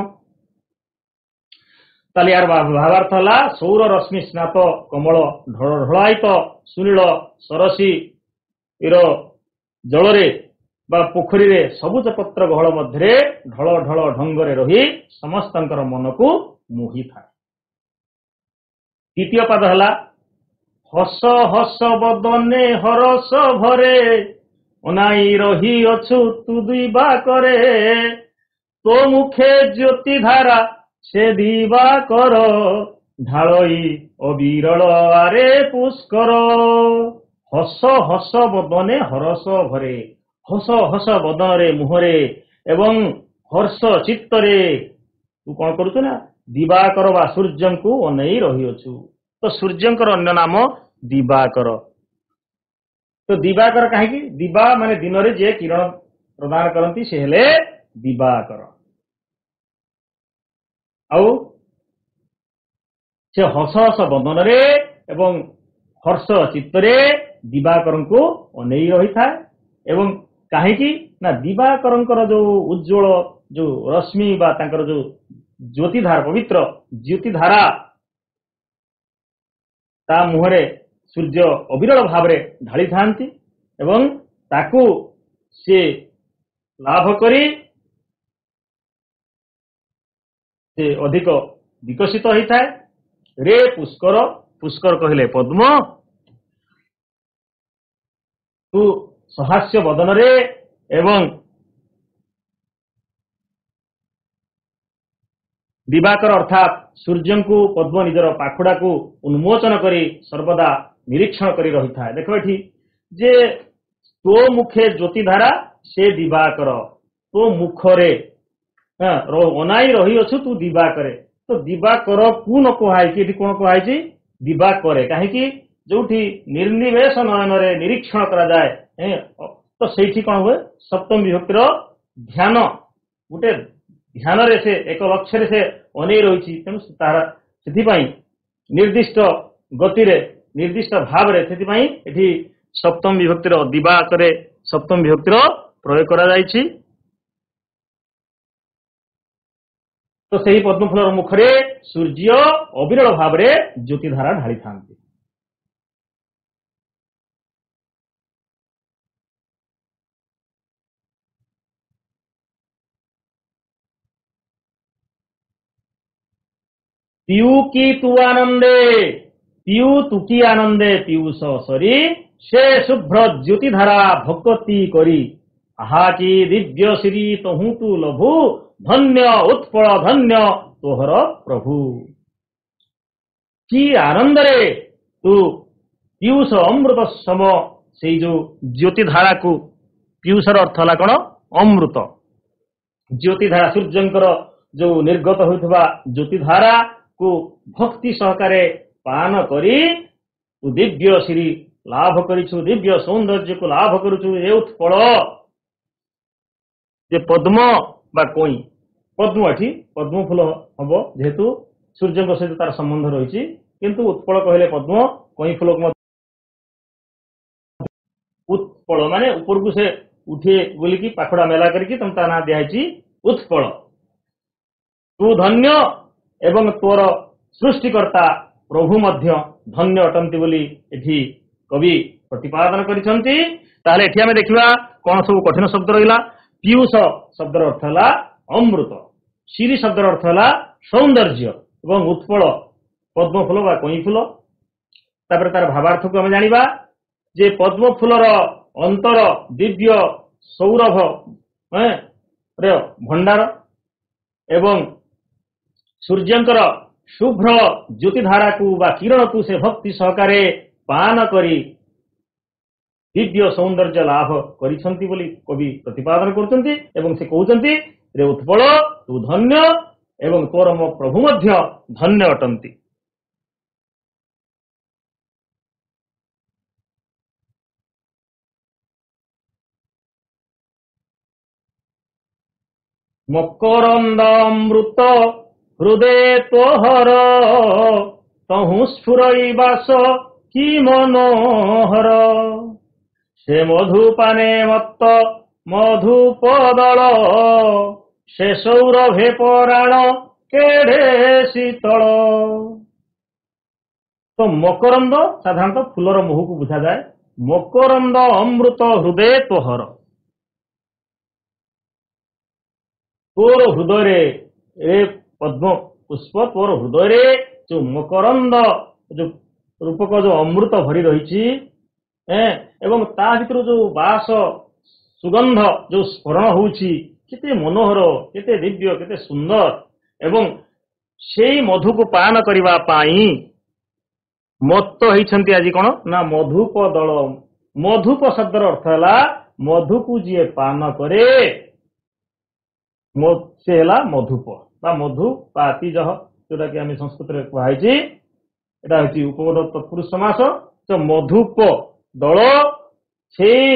ତାହେଲେ ଏହାର ଭାବାର୍ଥ ହେଲା ସୌର ରଶ୍ମି ସ୍ନାତ କମଳ ଢଳଢଳାୟିତ ସୁନୀଳ ସରସୀର ଜଳରେ ବା ପୋଖରୀରେ ସବୁଜ ପତ୍ର ଗହଳ ମଧ୍ୟରେ ଢଳ ଢଳ ଢଙ୍ଗରେ ରହି ସମସ୍ତଙ୍କର ମନକୁ ମୁହିଥାଏ ଦ୍ୱିତୀୟ ପାଦ ହେଲା ହସ ହସ ବଦନେ ହରସ ଭରେ ଅନାଇ ରହି ଅଛୁ ତୁ ଦୁଇ ବା କରେ ତୋ ମୁଖେ ଜ୍ୟୋତି ଧାରା সে দিবাকর ঢালই অবিরল আরে পুষ্কর হস হস বদনে হরস ভরে হস হস বদନରେ ମୁହଁରେ ଏବଂ ହର୍ଷ ଚିତ୍ତରେ ତୁ କ'ଣ କରୁଛୁ ନା ଦିବାକର ବା ସୂର୍ଯ୍ୟଙ୍କୁ ଅନେଇ ରହିଅଛୁ ତ ସୂର୍ଯ୍ୟଙ୍କର ଅନ୍ୟ ନାମ ଦିବାକର ତ ଦିବାକର କାହିଁକି ଦିବା ମାନେ ଦିନରେ ଯିଏ କିରଣ ପ୍ରଦାନ କରନ୍ତି ସେ ହେଲେ ଦିବାକର ଆଉ ସେ ହସ ହସ ବନ୍ଧନରେ ଏବଂ ହର୍ଷ ଚିତ୍ତରେ ଦିବାକରଙ୍କୁ ଅନେଇ ରହିଥାଏ ଏବଂ କାହିଁକି ନା ଦିବାକରଙ୍କର ଯୋଉ ଉଜ୍ଜଳ ଯୋଉ ରଶ୍ମି ବା ତାଙ୍କର ଯୋଉ ଜ୍ୟୋତିଧାରା ପବିତ୍ର ଜ୍ୟୋତିଧାରା ତା ମୁହଁରେ ସୂର୍ଯ୍ୟ ଅବିରଳ ଭାବରେ ଢାଳିଥାନ୍ତି ଏବଂ ତାକୁ ସେ ଲାଭ କରି ସେ ଅଧିକ ବିକଶିତ ହେଇଥାଏ ରେ ପୁଷ୍କର ପୁଷ୍କର କହିଲେ ପଦ୍ମ ତୁ ସହାସ୍ୟ ବଦନରେ ଏବଂ ଦିବାକର ଅର୍ଥାତ୍ ସୂର୍ଯ୍ୟଙ୍କୁ ପଦ୍ମ ନିଜର ପାଖୁଡାକୁ ଉନ୍ମୋଚନ କରି ସର୍ବଦା ନିରୀକ୍ଷଣ କରି ରହିଥାଏ ଦେଖ ଏଠି ଯେ ତୋ ମୁଖେ ଜ୍ୟୋତିଧାରା ସେ ଦିବାକର ତୋ ମୁଖରେ অনাই ରହିଅଛୁ ତୁ ଦିବାକରେ ତ ଦିବାକର କୁ ନ କୁହାହେଇଛି ଏଠି କଣ କୁହାହେଇଛି ଦିବାକରେ କାହିଁକି ଯୋଉଠି ନିର୍ନିବେଶ ନୟନରେ ନିରୀକ୍ଷଣ କରାଯାଏ ତ ସେଇଠି କଣ ହୁଏ ସପ୍ତମ ବିଭକ୍ତିର ଧ୍ୟାନ ଗୋଟେ ଧ୍ୟାନରେ ସେ ଏକ ଲକ୍ଷ୍ୟରେ ସେ ଅନେଇ ରହିଛି ତେଣୁ ତାହାର ସେଥିପାଇଁ ନିର୍ଦ୍ଦିଷ୍ଟ ଗତିରେ ନିର୍ଦ୍ଦିଷ୍ଟ ଭାବରେ ସେଥିପାଇଁ ଏଠି ସପ୍ତମ ବିଭକ୍ତିର ଦିବାକରେ ସପ୍ତମ ବିଭକ୍ତିର ପ୍ରୟୋଗ କରାଯାଇଛି তো ତ ସେହି ପଦ୍ମଫୁଲର ମୁଖରେ ସୂର୍ଯ୍ୟ ଅବିରଳ ଭାବରେ ঢালি থাকে পিউ কি তু আনন্দে পিউ তু কি আনন্দে পিউষ সরি সে শুভ্র জ্যোতিধারা ভক্তি করি আহা কি দিব্য শ্রী তহু তু লভু ଧନ୍ୟ ଉତ୍ପଳ ଧନ୍ୟ ତୋହର ପ୍ରଭୁ କି ଆନନ୍ଦରେ ତୁ ପିଉଷ ଅମୃତ ସମ ସେଇ ଯୋଉ ଜ୍ୟୋତିଧାରାକୁ ପିଉଷର ଅର୍ଥ ହେଲା କଣ ଅମୃତ ଜ୍ୟୋତିଧାରା ସୂର୍ଯ୍ୟଙ୍କର ଯୋଉ ନିର୍ଗତ ହୋଇଥିବା ଧାରାକୁ ଭକ୍ତି ସହକାରେ ପାନ କରି ତୁ ଦିବ୍ୟ ଶ୍ରୀ ଲାଭ କରିଛୁ ଦିବ୍ୟ ସୌନ୍ଦର୍ଯ୍ୟକୁ ଲାଭ କରୁଛୁ ଏ ଉତ୍ପଳ ଯେ ପଦ୍ମ ବା କଇଁ ପଦ୍ମ ଏଠି ପଦ୍ମ ଫୁଲ ହବ ଯେହେତୁ ସୂର୍ଯ୍ୟଙ୍କ ସହିତ ତାର ସମ୍ବନ୍ଧ ରହିଛି କିନ୍ତୁ ଉତ୍ପଳ କହିଲେ ପଦ୍ମ କଇଁ ଫୁଲକୁ ମଧ୍ୟ ଉତ୍ପଳ ମାନେ ଉପରକୁ ସେ ଉଠେ ବୋଲିକି ପାଖୁଡା ମେଲା କରିକି ତମେ ତା ନାଁ ଦିଆହେଇଛି ଉତ୍ପଳ ତୁ ଧନ୍ୟ ଏବଂ ତୋର ସୃଷ୍ଟିକର୍ତ୍ତା ପ୍ରଭୁ ମଧ୍ୟ ଧନ୍ୟ ଅଟନ୍ତି ବୋଲି ଏଠି କବି ପ୍ରତିପାଦନ କରିଛନ୍ତି ତାହେଲେ ଏଠି ଆମେ ଦେଖିବା କଣ ସବୁ କଠିନ ଶବ୍ଦ ରହିଲା ପିୟୁଷ ଶବ୍ଦର ଅର୍ଥ ହେଲା ଅମୃତ ଶିରି ଶବ୍ଦର ଅର୍ଥ ହେଲା ସୌନ୍ଦର୍ଯ୍ୟ ଏବଂ ଉତ୍ପଳ ପଦ୍ମ ଫୁଲ ବା କଇଁ ଫୁଲ ତାପରେ ତାର ଭାବାର୍ଥକୁ ଆମେ ଜାଣିବା ଯେ ପଦ୍ମ ଫୁଲର ଅନ୍ତର ଦିବ୍ୟ ସୌରଭ ଭଣ୍ଡାର ଏବଂ ସୂର୍ଯ୍ୟଙ୍କର ଶୁଭ୍ର ଜ୍ୟୋତିଧାରାକୁ ବା କିରଣକୁ ସେ ଭକ୍ତି ସହକାରେ ପାନ କରି ଦିବ୍ୟ ସୌନ୍ଦର୍ଯ୍ୟ ଲାଭ କରିଛନ୍ତି ବୋଲି କବି ପ୍ରତିପାଦନ କରୁଛନ୍ତି ଏବଂ ସେ କହୁଛନ୍ତି ରେ ଉତ୍ପଳ ତୁ ଧନ୍ୟ ଏବଂ ତୋର ମୋ ପ୍ରଭୁ ମଧ୍ୟ ଧନ୍ୟ ଅଟନ୍ତି ମକରନ୍ଦ ଅମୃତ ହୃଦୟ ତୋହର ତହୁଁ ସ୍ଫୁରଳି ବାସ କି ମନୋହର ସେ ମଧୁପାନେ ମତ ମଧୁପ ଦଳ ସେ ସୌରଭେ ପରାଣ କେଢେ ଶୀତଳ ତ ମକରନ୍ଦ ସାଧାରଣତଃ ଫୁଲର ମୁହକୁ ବୁଝାଯାଏ ମକରନ୍ଦ ଅମୃତ ହୃଦୟ ତୋହର ତୋର ହୃଦୟରେ ଏ ପଦ୍ମ ପୁଷ୍ପ ତୋର ହୃଦୟରେ ଯୋଉ ମକରନ୍ଦ ଯୋଉ ରୂପକ ଯୋଉ ଅମୃତ ଭରି ରହିଛି ଏଁ ଏବଂ ତା ଭିତରୁ ଯୋଉ ବାସ ସୁଗନ୍ଧ ଯୋଉ ସ୍ମରଣ ହେଉଛି କେତେ ମନୋହର କେତେ ଦିବ୍ୟ କେତେ ସୁନ୍ଦର ଏବଂ ସେଇ ମଧୁକୁ ପାନ କରିବା ପାଇଁ ମତ ହେଇଛନ୍ତି ଆଜି କ'ଣ ନା ମଧୁପ ଦଳ ମଧୁପ ଶବ୍ଦର ଅର୍ଥ ହେଲା ମଧୁକୁ ଯିଏ ପାନ କରେ ସେ ହେଲା ମଧୁପ ବା ମଧୁ ବା ଆତିଜହ ଯୋଉଟାକି ଆମେ ସଂସ୍କୃତରେ କୁହାହେଇଛି ଏଇଟା ହେଉଛି ଉପବଦ ତତ୍ପୁରୁଷ ସମାସ ତ ମଧୁପ ଦଳ ସେଇ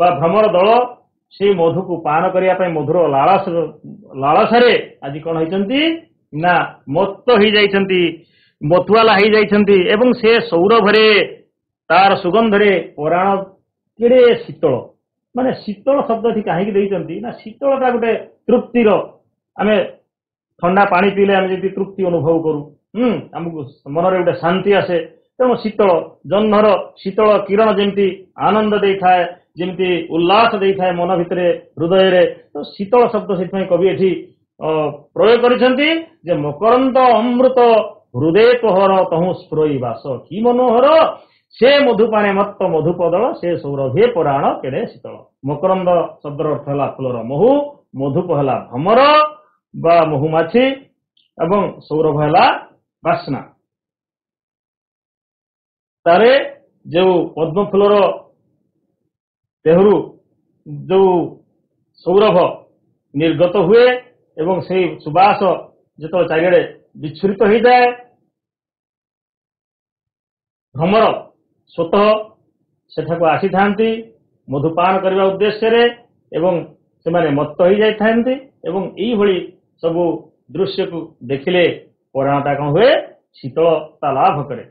ବା ଭ୍ରମର ଦଳ ସେଇ ମଧୁକୁ ପାନ କରିବା ପାଇଁ ମଧୁର ଲାଳସ ଲାଳସାରେ ଆଜି କ'ଣ ହେଇଛନ୍ତି ନା ମତ୍ତ ହେଇଯାଇଛନ୍ତି ମଥୁଆଲା ହେଇଯାଇଛନ୍ତି ଏବଂ ସେ ସୌରଭରେ ତାର ସୁଗନ୍ଧରେ ପରାଣ କେଡ଼େ ଶୀତଳ ମାନେ ଶୀତଳ ଶବ୍ଦଟି କାହିଁକି ଦେଇଛନ୍ତି ନା ଶୀତଳଟା ଗୋଟେ ତୃପ୍ତିର ଆମେ ଥଣ୍ଡା ପାଣି ପିଇଲେ ଆମେ ଯଦି ତୃପ୍ତି ଅନୁଭବ କରୁ ହୁଁ ଆମକୁ ମନରେ ଗୋଟେ ଶାନ୍ତି ଆସେ ତେଣୁ ଶୀତଳ ଜହ୍ନର ଶୀତଳ କିରଣ ଯେମିତି ଆନନ୍ଦ ଦେଇଥାଏ ଯେମିତି ଉଲ୍ଲାସ ଦେଇଥାଏ ମନ ଭିତରେ ହୃଦୟରେ ତ ଶୀତଳ ଶବ୍ଦ ସେଥିପାଇଁ କବି ଏଠି ପ୍ରୟୋଗ କରିଛନ୍ତି ଯେ ମକରନ୍ଦ ଅମୃତ ହୃଦୟ ପୋହର ତହୁଁ ସ୍ପ୍ରୟି ବାସ କି ମନୋହର ସେ ମଧୁପାଣେ ମତ ମଧୁପଦଳ ସେ ସୌରଭେ ପରାଣ କେଡ଼େ ଶୀତଳ ମକରନ୍ଦ ଶବ୍ଦର ଅର୍ଥ ହେଲା ଫୁଲର ମହୁ ମଧୁପ ହେଲା ଭ୍ରମର ବା ମହୁମାଛି ଏବଂ ସୌରଭ ହେଲା ବାସ୍ନା ତାରେ ଯେଉଁ ପଦ୍ମ ଫୁଲର ଦେହରୁ ଯେଉଁ ସୌରଭ ନିର୍ଗତ ହୁଏ ଏବଂ ସେଇ ସୁବାସ ଯେତେବେଳେ ଚାରିଆଡ଼େ ବିଚ୍ଛୁରିତ ହୋଇଯାଏ ଭ୍ରମର ସ୍ୱତଃ ସେଠାକୁ ଆସିଥାନ୍ତି ମଧୁପାନ କରିବା ଉଦ୍ଦେଶ୍ୟରେ ଏବଂ ସେମାନେ ମତ୍ତ ହୋଇଯାଇଥାନ୍ତି ଏବଂ ଏଇଭଳି ସବୁ ଦୃଶ୍ୟକୁ ଦେଖିଲେ ପରାଣତା କ'ଣ ହୁଏ ଶୀତଳତା ଲାଭ କରେ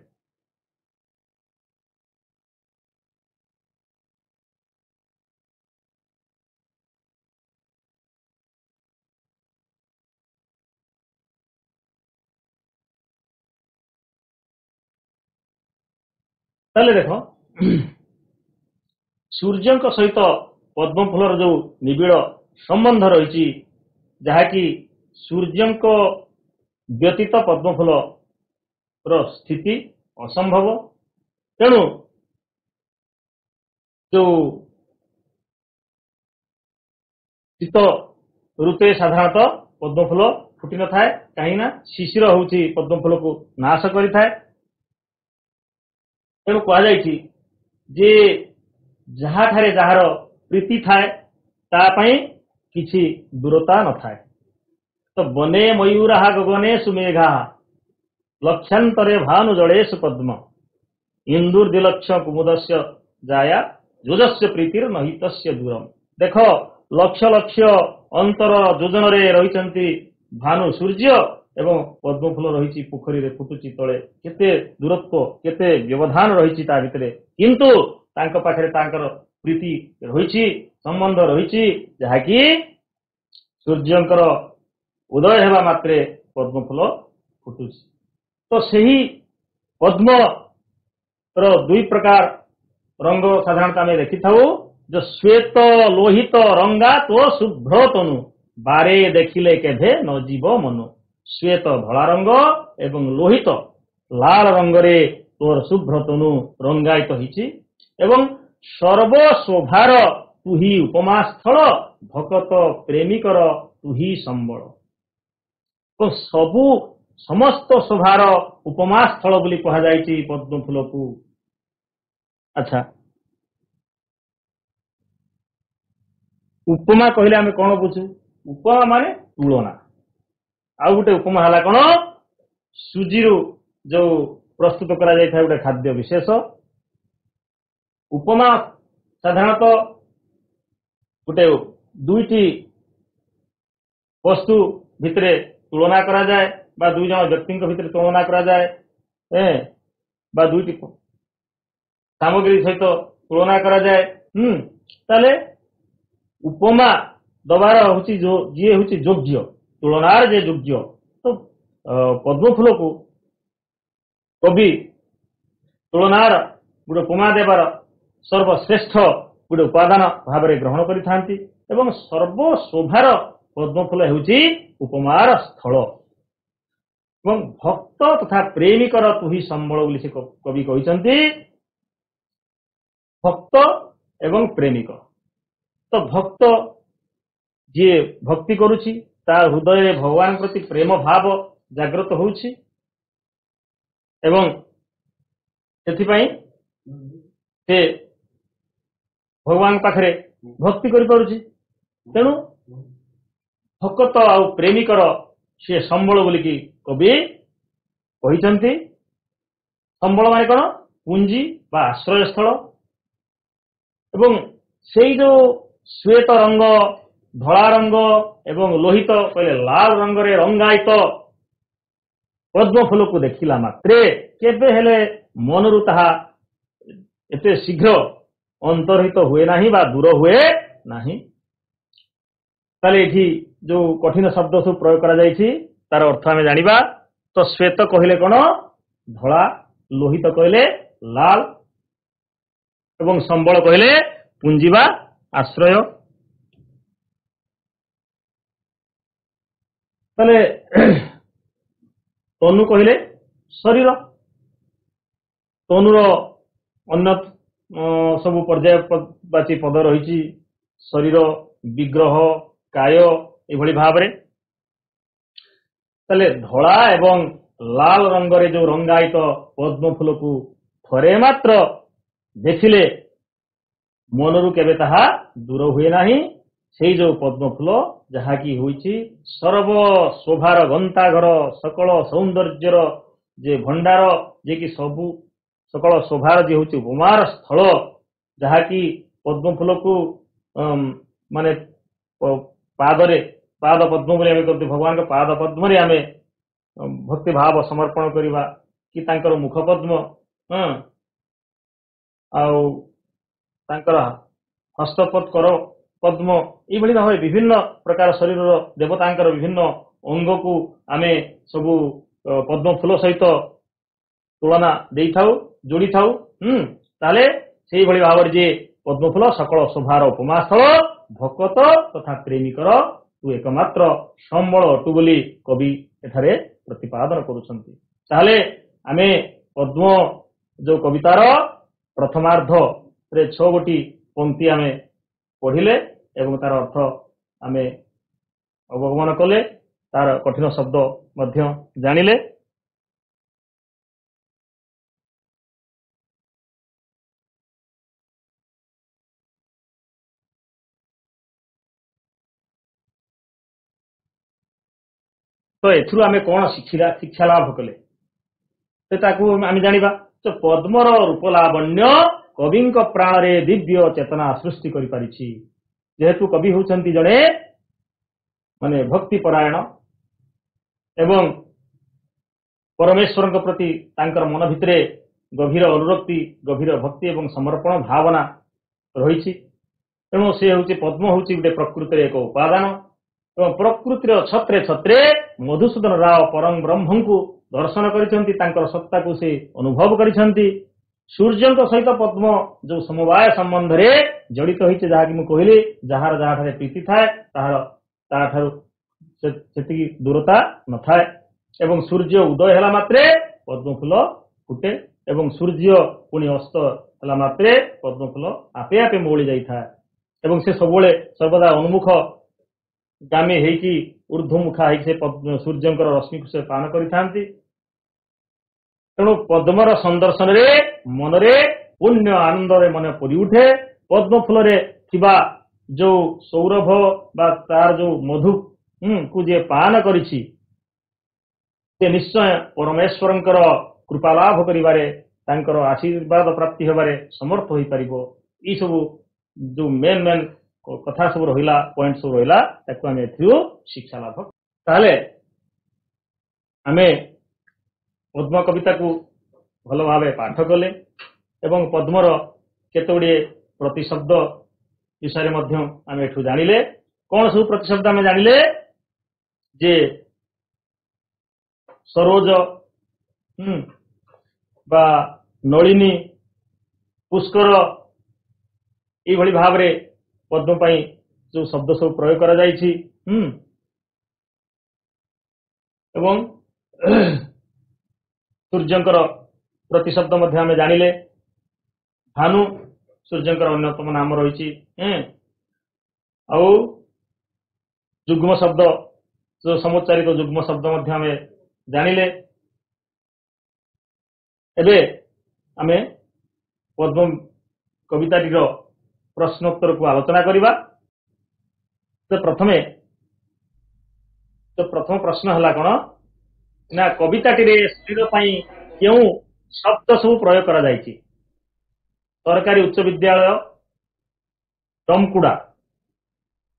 ତାହେଲେ ଦେଖ ସୂର୍ଯ୍ୟଙ୍କ ସହିତ ପଦ୍ମଫୁଲର ଯେଉଁ ନିବିଡ଼ ସମ୍ବନ୍ଧ ରହିଛି ଯାହାକି ସୂର୍ଯ୍ୟଙ୍କ ବ୍ୟତୀତ ପଦ୍ମଫୁଲର ସ୍ଥିତି ଅସମ୍ଭବ ତେଣୁ ଯେଉଁ ଶୀତ ଋତୁରେ ସାଧାରଣତଃ ପଦ୍ମଫୁଲ ଫୁଟି ନଥାଏ କାହିଁକିନା ଶିଶିର ହେଉଛି ପଦ୍ମଫୁଲକୁ ନାଶ କରିଥାଏ तेणु कह जहाँ जार थाए कि दूरता न था तो बने मयूरा गगने सुमेघा लक्षातरे भानु जड़ेश पद्म इंदुर दिलक्ष कुमुदस्य जाया जोजस्य प्रीतिर नहित दूरम देख लक्ष लक्ष अंतर योजन रही भानु सूर्य ଏବଂ ପଦ୍ମଫୁଲ ରହିଛି ପୋଖରୀରେ ଫୁଟୁଛି ତଳେ କେତେ ଦୂରତ୍ୱ କେତେ ବ୍ୟବଧାନ ରହିଛି ତା ଭିତରେ କିନ୍ତୁ ତାଙ୍କ ପାଖରେ ତାଙ୍କର ପ୍ରୀତି ରହିଛି ସମ୍ବନ୍ଧ ରହିଛି ଯାହାକି ସୂର୍ଯ୍ୟଙ୍କର ଉଦୟ ହେବା ମାତ୍ରେ ପଦ୍ମଫୁଲ ଫୁଟୁଛି ତ ସେହି ପଦ୍ମ ର ଦୁଇ ପ୍ରକାର ରଙ୍ଗ ସାଧାରଣତଃ ଆମେ ଦେଖିଥାଉ ଯେ ଶ୍ୱେତ ଲୋହିତ ରଙ୍ଗା ତୋ ଶୁଭ୍ର ତନୁ ବାରେ ଦେଖିଲେ କେବେ ନ ଯିବ ମନୁ ଶ୍ୱେତ ଧଳା ରଙ୍ଗ ଏବଂ ଲୋହିତ ଲାଲ ରଙ୍ଗରେ ତୋର ଶୁଭ୍ରତନୁ ରଙ୍ଗାୟିତ ହୋଇଛି ଏବଂ ସର୍ବଶୋଭାର ତୁହି ଉପମା ସ୍ଥଳ ଭକତ ପ୍ରେମିକର ତୁହି ସମ୍ବଳ ସବୁ ସମସ୍ତ ଶୋଭାର ଉପମା ସ୍ଥଳ ବୋଲି କୁହାଯାଇଛି ପଦ୍ମ ଫୁଲକୁ ଆଚ୍ଛା ଉପମା କହିଲେ ଆମେ କଣ ବୁଝୁ ଉପମା ମାନେ ତୁଳନା ଆଉ ଗୋଟେ ଉପମା ହେଲା କ'ଣ ସୁଜିରୁ ଯୋଉ ପ୍ରସ୍ତୁତ କରାଯାଇଥାଏ ଗୋଟେ ଖାଦ୍ୟ ବିଶେଷ ଉପମା ସାଧାରଣତଃ ଗୋଟେ ଦୁଇଟି ବସ୍ତୁ ଭିତରେ ତୁଳନା କରାଯାଏ বা দুই জন ব্যক্তিঙ্ক ভিতরে তুলনা করা যায় হ্যাঁ বা দুইটি সামগ্রী সহিত তুলনা করা যায় হুম তাহলে উপমা দেবার হচ্ছে যে হচ্ছে যোগ্য ତୁଳନାରେ ଯେ ଯୋଗ୍ୟ ତ ପଦ୍ମଫୁଲକୁ କବି ତୁଳନାର ଗୋଟେ ଉପମା ଦେବାର ସର୍ବଶ୍ରେଷ୍ଠ ଗୋଟେ ଉପାଦାନ ଭାବରେ ଗ୍ରହଣ କରିଥାନ୍ତି ଏବଂ ସର୍ବ ସର୍ବଶୋଭାର ପଦ୍ମଫୁଲ ହେଉଛି ଉପମାର ସ୍ଥଳ ଏବଂ ଭକ୍ତ ତଥା ପ୍ରେମିକର ତୁହି ସମ୍ବଳ ବୋଲି ସେ କବି କହିଛନ୍ତି ଭକ୍ତ ଏବଂ ପ୍ରେମିକ ତ ଭକ୍ତ ଯିଏ ଭକ୍ତି କରୁଛି ତା ହୃଦୟରେ ଭଗବାନ ପ୍ରତି ପ୍ରେମ ଭାବ ଜାଗ୍ରତ ହଉଛି ଏବଂ ସେଥିପାଇଁ ସେ ଭଗବାନଙ୍କ ପାଖରେ ଭକ୍ତି କରିପାରୁଛି ତେଣୁ ଭକତ ଆଉ ପ୍ରେମିକର ସିଏ ସମ୍ବଳ ବୋଲିକି କବି କହିଛନ୍ତି ସମ୍ବଳ ମାନେ କ'ଣ ପୁଞ୍ଜି ବା ଆଶ୍ରୟସ୍ଥଳ ଏବଂ ସେଇ ଯୋଉ ଶ୍ୱେତ ରଙ୍ଗ ଧଳା ରଙ୍ଗ ଏବଂ ଲୋହିତ କହିଲେ ଲାଲ ରଙ୍ଗରେ ରଙ୍ଗାୟିତ ପଦ୍ମ ଫୁଲକୁ ଦେଖିଲା ମାତ୍ରେ କେବେ ହେଲେ ମନରୁ ତାହା ଏତେ ଶୀଘ୍ର ଅନ୍ତର୍ହିତ ହୁଏ ନାହିଁ ବା ଦୂର ହୁଏ ନାହିଁ ତାହେଲେ ଏଠି ଯୋଉ କଠିନ ଶବ୍ଦ ସବୁ ପ୍ରୟୋଗ କରାଯାଇଛି ତାର ଅର୍ଥ ଆମେ ଜାଣିବା ତ ଶ୍ୱେତ କହିଲେ କ'ଣ ଧଳା ଲୋହିତ କହିଲେ ଲାଲ ଏବଂ ସମ୍ବଳ କହିଲେ ପୁଞ୍ଜି ବା ଆଶ୍ରୟ ତାହେଲେ ତନୁ କହିଲେ ଶରୀର ତନୁର ଅନ୍ୟ ସବୁ ପର୍ଯ୍ୟାୟବାଚୀ ପଦ ରହିଛି ଶରୀର ବିଗ୍ରହ କାୟ ଏଭଳି ଭାବରେ ତାହେଲେ ଧଳା ଏବଂ ଲାଲ ରଙ୍ଗରେ ଯୋଉ ରଙ୍ଗାୟିତ ପଦ୍ମ ଫୁଲକୁ ଥରେ ମାତ୍ର ଦେଖିଲେ ମନରୁ କେବେ ତାହା ଦୂର ହୁଏ ନାହିଁ ସେଇ ଯୋଉ ପଦ୍ମ ଫୁଲ ଯାହାକି ହୋଇଛି ସର୍ବ ଶୋଭାର ଗନ୍ତାଘର ସକଳ ସୌନ୍ଦର୍ଯ୍ୟର ଯେ ଭଣ୍ଡାର ଯିଏକି ସବୁ ସକଳ ଶୋଭାର ଯିଏ ହେଉଛି ଉମାର ସ୍ଥଳ ଯାହାକି ପଦ୍ମ ଫୁଲକୁ ମାନେ ପାଦରେ ପାଦ ପଦ୍ମ ବୋଲି ଆମେ କରୁଛୁ ଭଗବାନଙ୍କ ପାଦ ପଦ୍ମରେ ଆମେ ଭକ୍ତି ଭାବ ସମର୍ପଣ କରିବା କି ତାଙ୍କର ମୁଖ ପଦ୍ମ ଆଉ ତାଙ୍କର ହସ୍ତପଦ କର ପଦ୍ମ ଏଇଭଳି ଭାବେ ବିଭିନ୍ନ ପ୍ରକାର ଶରୀରର ଦେବତାଙ୍କର ବିଭିନ୍ନ ଅଙ୍ଗକୁ ଆମେ ସବୁ ପଦ୍ମ ଫୁଲ ସହିତ ତୁଳନା ଦେଇଥାଉ ଯୋଡ଼ିଥାଉ ହୁଁ ତାହେଲେ ସେଇଭଳି ଭାବରେ ଯେ ପଦ୍ମଫୁଲ ସକଳ ଶୋଭାର ଉପମାସ୍ଥଳ ଭକତ ତଥା ପ୍ରେମିକର ତୁ ଏକମାତ୍ର ସମ୍ବଳ ଅଟୁ ବୋଲି କବି ଏଠାରେ ପ୍ରତିପାଦନ କରୁଛନ୍ତି ତାହେଲେ ଆମେ ପଦ୍ମ ଯୋଉ କବିତାର ପ୍ରଥମାର୍ଦ୍ଧରେ ଛଅ ଗୋଟି ପଙ୍କ୍ତି ଆମେ ପଢିଲେ ଏବଂ ତାର ଅର୍ଥ ଆମେ ଅବଗମନ କଲେ ତାର କଠିନ ଶବ୍ଦ ମଧ୍ୟ ଜାଣିଲେ ତ ଏଥିରୁ ଆମେ କଣ ଶିଖିଲା ଶିକ୍ଷା ଲାଭ କଲେ ତାକୁ ଆମେ ଜାଣିବା ପଦ୍ମର ରୂପ ଲାବଣ୍ୟ କବିଙ୍କ ପ୍ରାଣରେ ଦିବ୍ୟ ଚେତନା ସୃଷ୍ଟି କରିପାରିଛି ଯେହେତୁ କବି ହେଉଛନ୍ତି ଜଣେ ମାନେ ଭକ୍ତି ପରାୟଣ ଏବଂ ପରମେଶ୍ୱରଙ୍କ ପ୍ରତି ତାଙ୍କର ମନ ଭିତରେ ଗଭୀର ଅନୁରକ୍ତି ଗଭୀର ଭକ୍ତି ଏବଂ ସମର୍ପଣ ଭାବନା ରହିଛି ତେଣୁ ସେ ହେଉଛି ପଦ୍ମ ହେଉଛି ଗୋଟେ ପ୍ରକୃତିରେ ଏକ ଉପାଦାନ ଏବଂ ପ୍ରକୃତିର ଛତ୍ରେ ଛତ୍ରେ ମଧୁସୂଦନ ରାଓ ପରମ ବ୍ରହ୍ମଙ୍କୁ ଦର୍ଶନ କରିଛନ୍ତି ତାଙ୍କର ସତ୍ତାକୁ ସେ ଅନୁଭବ କରିଛନ୍ତି सूर्य सहित पद्म जो समवाय सम्बन्ध में जड़ित कहली जहाँ जहाँ प्रीति थाएक दूरता न था सूर्य उदय है मात्रे पद्मफुल फुटे एवं सूर्य पुणी अस्त है मात्रे पद्मफुल आपे आपे मौली जाए से सब सर्वदा उन्मुख गामी हो कि ऊर्धमुखा हो सूर्य रश्मि को से पान करेणु पद्मर सदर्शन ମନରେ ପୁଣ୍ୟ ଆନନ୍ଦରେ ମନେ ପଡି ଉଠେ ପଦ୍ମ ଫୁଲରେ ଥିବା ଯୋଉ ସୌରଭ ବା ତାର ଯୋଉ ମଧୁ କୁ ଯିଏ ପାନ କରିଛି ସେ ନିଶ୍ଚୟ ପରମେଶ୍ୱରଙ୍କର କୃପା ଲାଭ କରିବାରେ ତାଙ୍କର ଆଶୀର୍ବାଦ ପ୍ରାପ୍ତି ହେବାରେ ସମର୍ଥ ହୋଇପାରିବ ଏଇସବୁ ଯୋଉ ମେନ୍ ମେନ୍ କଥା ସବୁ ରହିଲା ପଏଣ୍ଟ ସବୁ ରହିଲା ତାକୁ ଆମେ ଏଥିରୁ ଶିକ୍ଷା ଲାଭ ତାହେଲେ ଆମେ ପଦ୍ମ କବିତାକୁ ଭଲ ଭାବେ ପାଠ କଲେ ଏବଂ ପଦ୍ମର କେତେଗୁଡ଼ିଏ ପ୍ରତିଶବ୍ଦ ବିଷୟରେ ମଧ୍ୟ ଆମେ ଏଠୁ ଜାଣିଲେ କଣ ସବୁ ପ୍ରତିଶବ୍ଦ ଆମେ ଜାଣିଲେ ଯେ ସରୋଜ ବା ନଳିନୀ ପୁଷ୍କର ଏଇଭଳି ଭାବରେ ପଦ୍ମ ପାଇଁ ଯେଉଁ ଶବ୍ଦ ସବୁ ପ୍ରୟୋଗ କରାଯାଇଛି ଏବଂ ସୂର୍ଯ୍ୟଙ୍କର ପ୍ରତିଶବ୍ଦ ମଧ୍ୟ ଆମେ ଜାଣିଲେ ଭାନୁ ସୂର୍ଯ୍ୟଙ୍କର ଅନ୍ୟତମ ନାମ ରହିଛି ହଁ ଆଉ ଯୁଗ୍ମ ଶବ୍ଦ ସମୁଚାରିତ ଯୁଗ୍ମ ଶବ୍ଦ ମଧ୍ୟ ଆମେ ଜାଣିଲେ ଏବେ ଆମେ ପଦ୍ମ କବିତାଟିର ପ୍ରଶ୍ନୋତ୍ତରକୁ ଆଲୋଚନା କରିବା ତ ପ୍ରଥମେ ତ ପ୍ରଥମ ପ୍ରଶ୍ନ ହେଲା କ'ଣ ନା କବିତାଟିରେ ଶରୀର ପାଇଁ କେଉଁ ଶବ୍ଦ ସବୁ ପ୍ରୟୋଗ କରାଯାଇଛି ସରକାରୀ ଉଚ୍ଚ ବିଦ୍ୟାଳୟ ଟମକୁଡା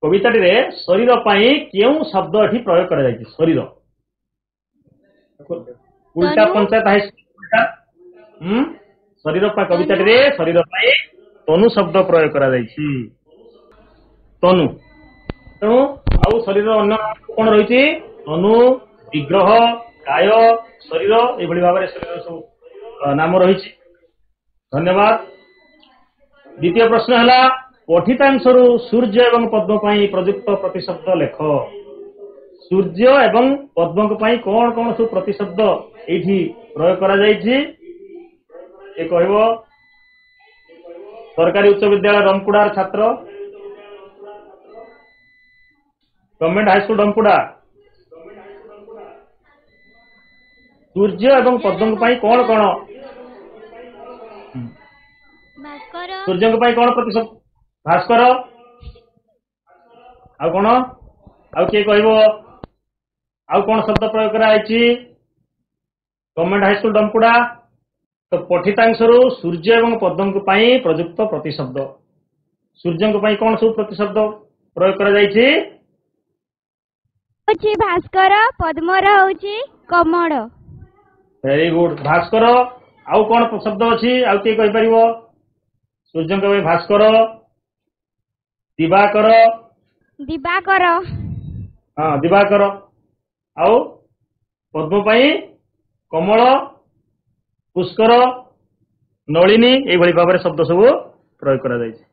କବିତାଟିରେ ଶରୀର ପାଇଁ କେଉଁ ଶବ୍ଦ ଏଠି ପ୍ରୟୋଗ କରାଯାଇଛି ଶରୀର ଉଲ୍ଟା ପଞ୍ଚାୟତ ହାଇ ଶରୀର ପାଇଁ କବିତାଟିରେ ଶରୀର ପାଇଁ ତନୁ ଶବ୍ଦ ପ୍ରୟୋଗ କରାଯାଇଛି ତନୁ ତେଣୁ ଆଉ ଶରୀର ଅନ୍ୟ କଣ ରହିଛି ତନୁ ବିଗ୍ରହ ଗାୟ ଶରୀର ଏଭଳି ଭାବରେ ଶରୀର ସବୁ নাম রয়েছে ধন্যবাদ দ্বিতীয় প্রশ্ন হলা পঠিতাংশর সূর্য এবং পদ্ম পাই প্রযুক্ত প্রতিশব্দ লেখ সূর্য এবং পদ্ম পাই কোন কোন সব প্রতিশব্দ এইটি প্রয়োগ করা যাইছি এ কহিব সরকারি উচ্চ বিদ্যালয় রমপুড়ার ছাত্র গভর্নমেন্ট হাইস্কুল রমপুড়া सूर्य एवं पद्म कौन कौन सूर्य कौन प्रतिशत भास्कर आउ कौन आउ किए कह कौन शब्द प्रयोग कराई गवर्नमेंट हाईस्कल डमकुड़ा तो पठितांश रु सूर्य एवं पद्म प्रयुक्त प्रतिशब्द सूर्य कौन सब प्रतिशब्द प्रयोग कर भास्कर पद्म कमड़ ভেরি গুড ভাস্কর আউ কোন শব্দ অছি আউ কে কই পারিব সূর্যঙ্ক ভাই ভাস্কর দিবাকর দিবাকর হ্যাঁ দিবাকর আউ পদ্ম পাই কমল পুষ্কর নলিনী এইভাবে ভাবে শব্দ সব প্রয়োগ করা যাইছে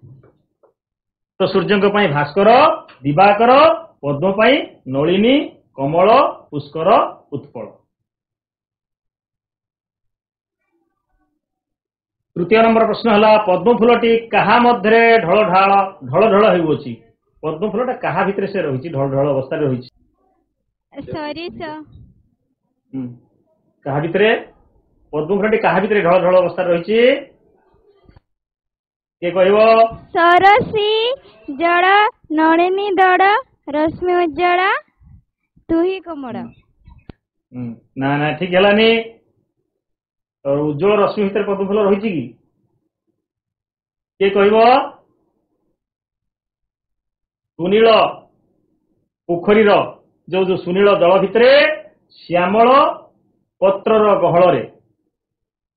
তো সূর্যঙ্ক পাই ভাস্কর দিবাকর পদ্ম পাই নলিনী কমল পুষ্কর উৎপল তৃতীয় নম্বর প্রশ্ন হল পদ্মফুলটি কাহা মধ্যে ঢল ঢাল ঢল ঢল হেউছি পদ্মফুলটা কাহা ভিতরে সে রয়েছে ঢল ঢল অবস্থায় রয়েছে সরি কাহা ভিতরে পদ্মফুলটি কাহা ভিতরে ঢল ঢল অবস্থায় রয়েছে কে কহিব সরসি জড় নড়েনি দড় রশ্মি উজ্জ্বল তুহি কোমড় না না ঠিক হেলানি ଉଜ୍ଜଳ ରଶ୍ମି ଭିତରେ ପଦ୍ମଫୁଲ ରହିଛି କି କିଏ କହିବ ସୁନୀଳ ପୋଖରୀର ଯୋଉ ଯୋଉ ସୁନୀଳ ଜଳ ଭିତରେ ଶ୍ୟାମଳ ପତ୍ରର ଗହଳରେ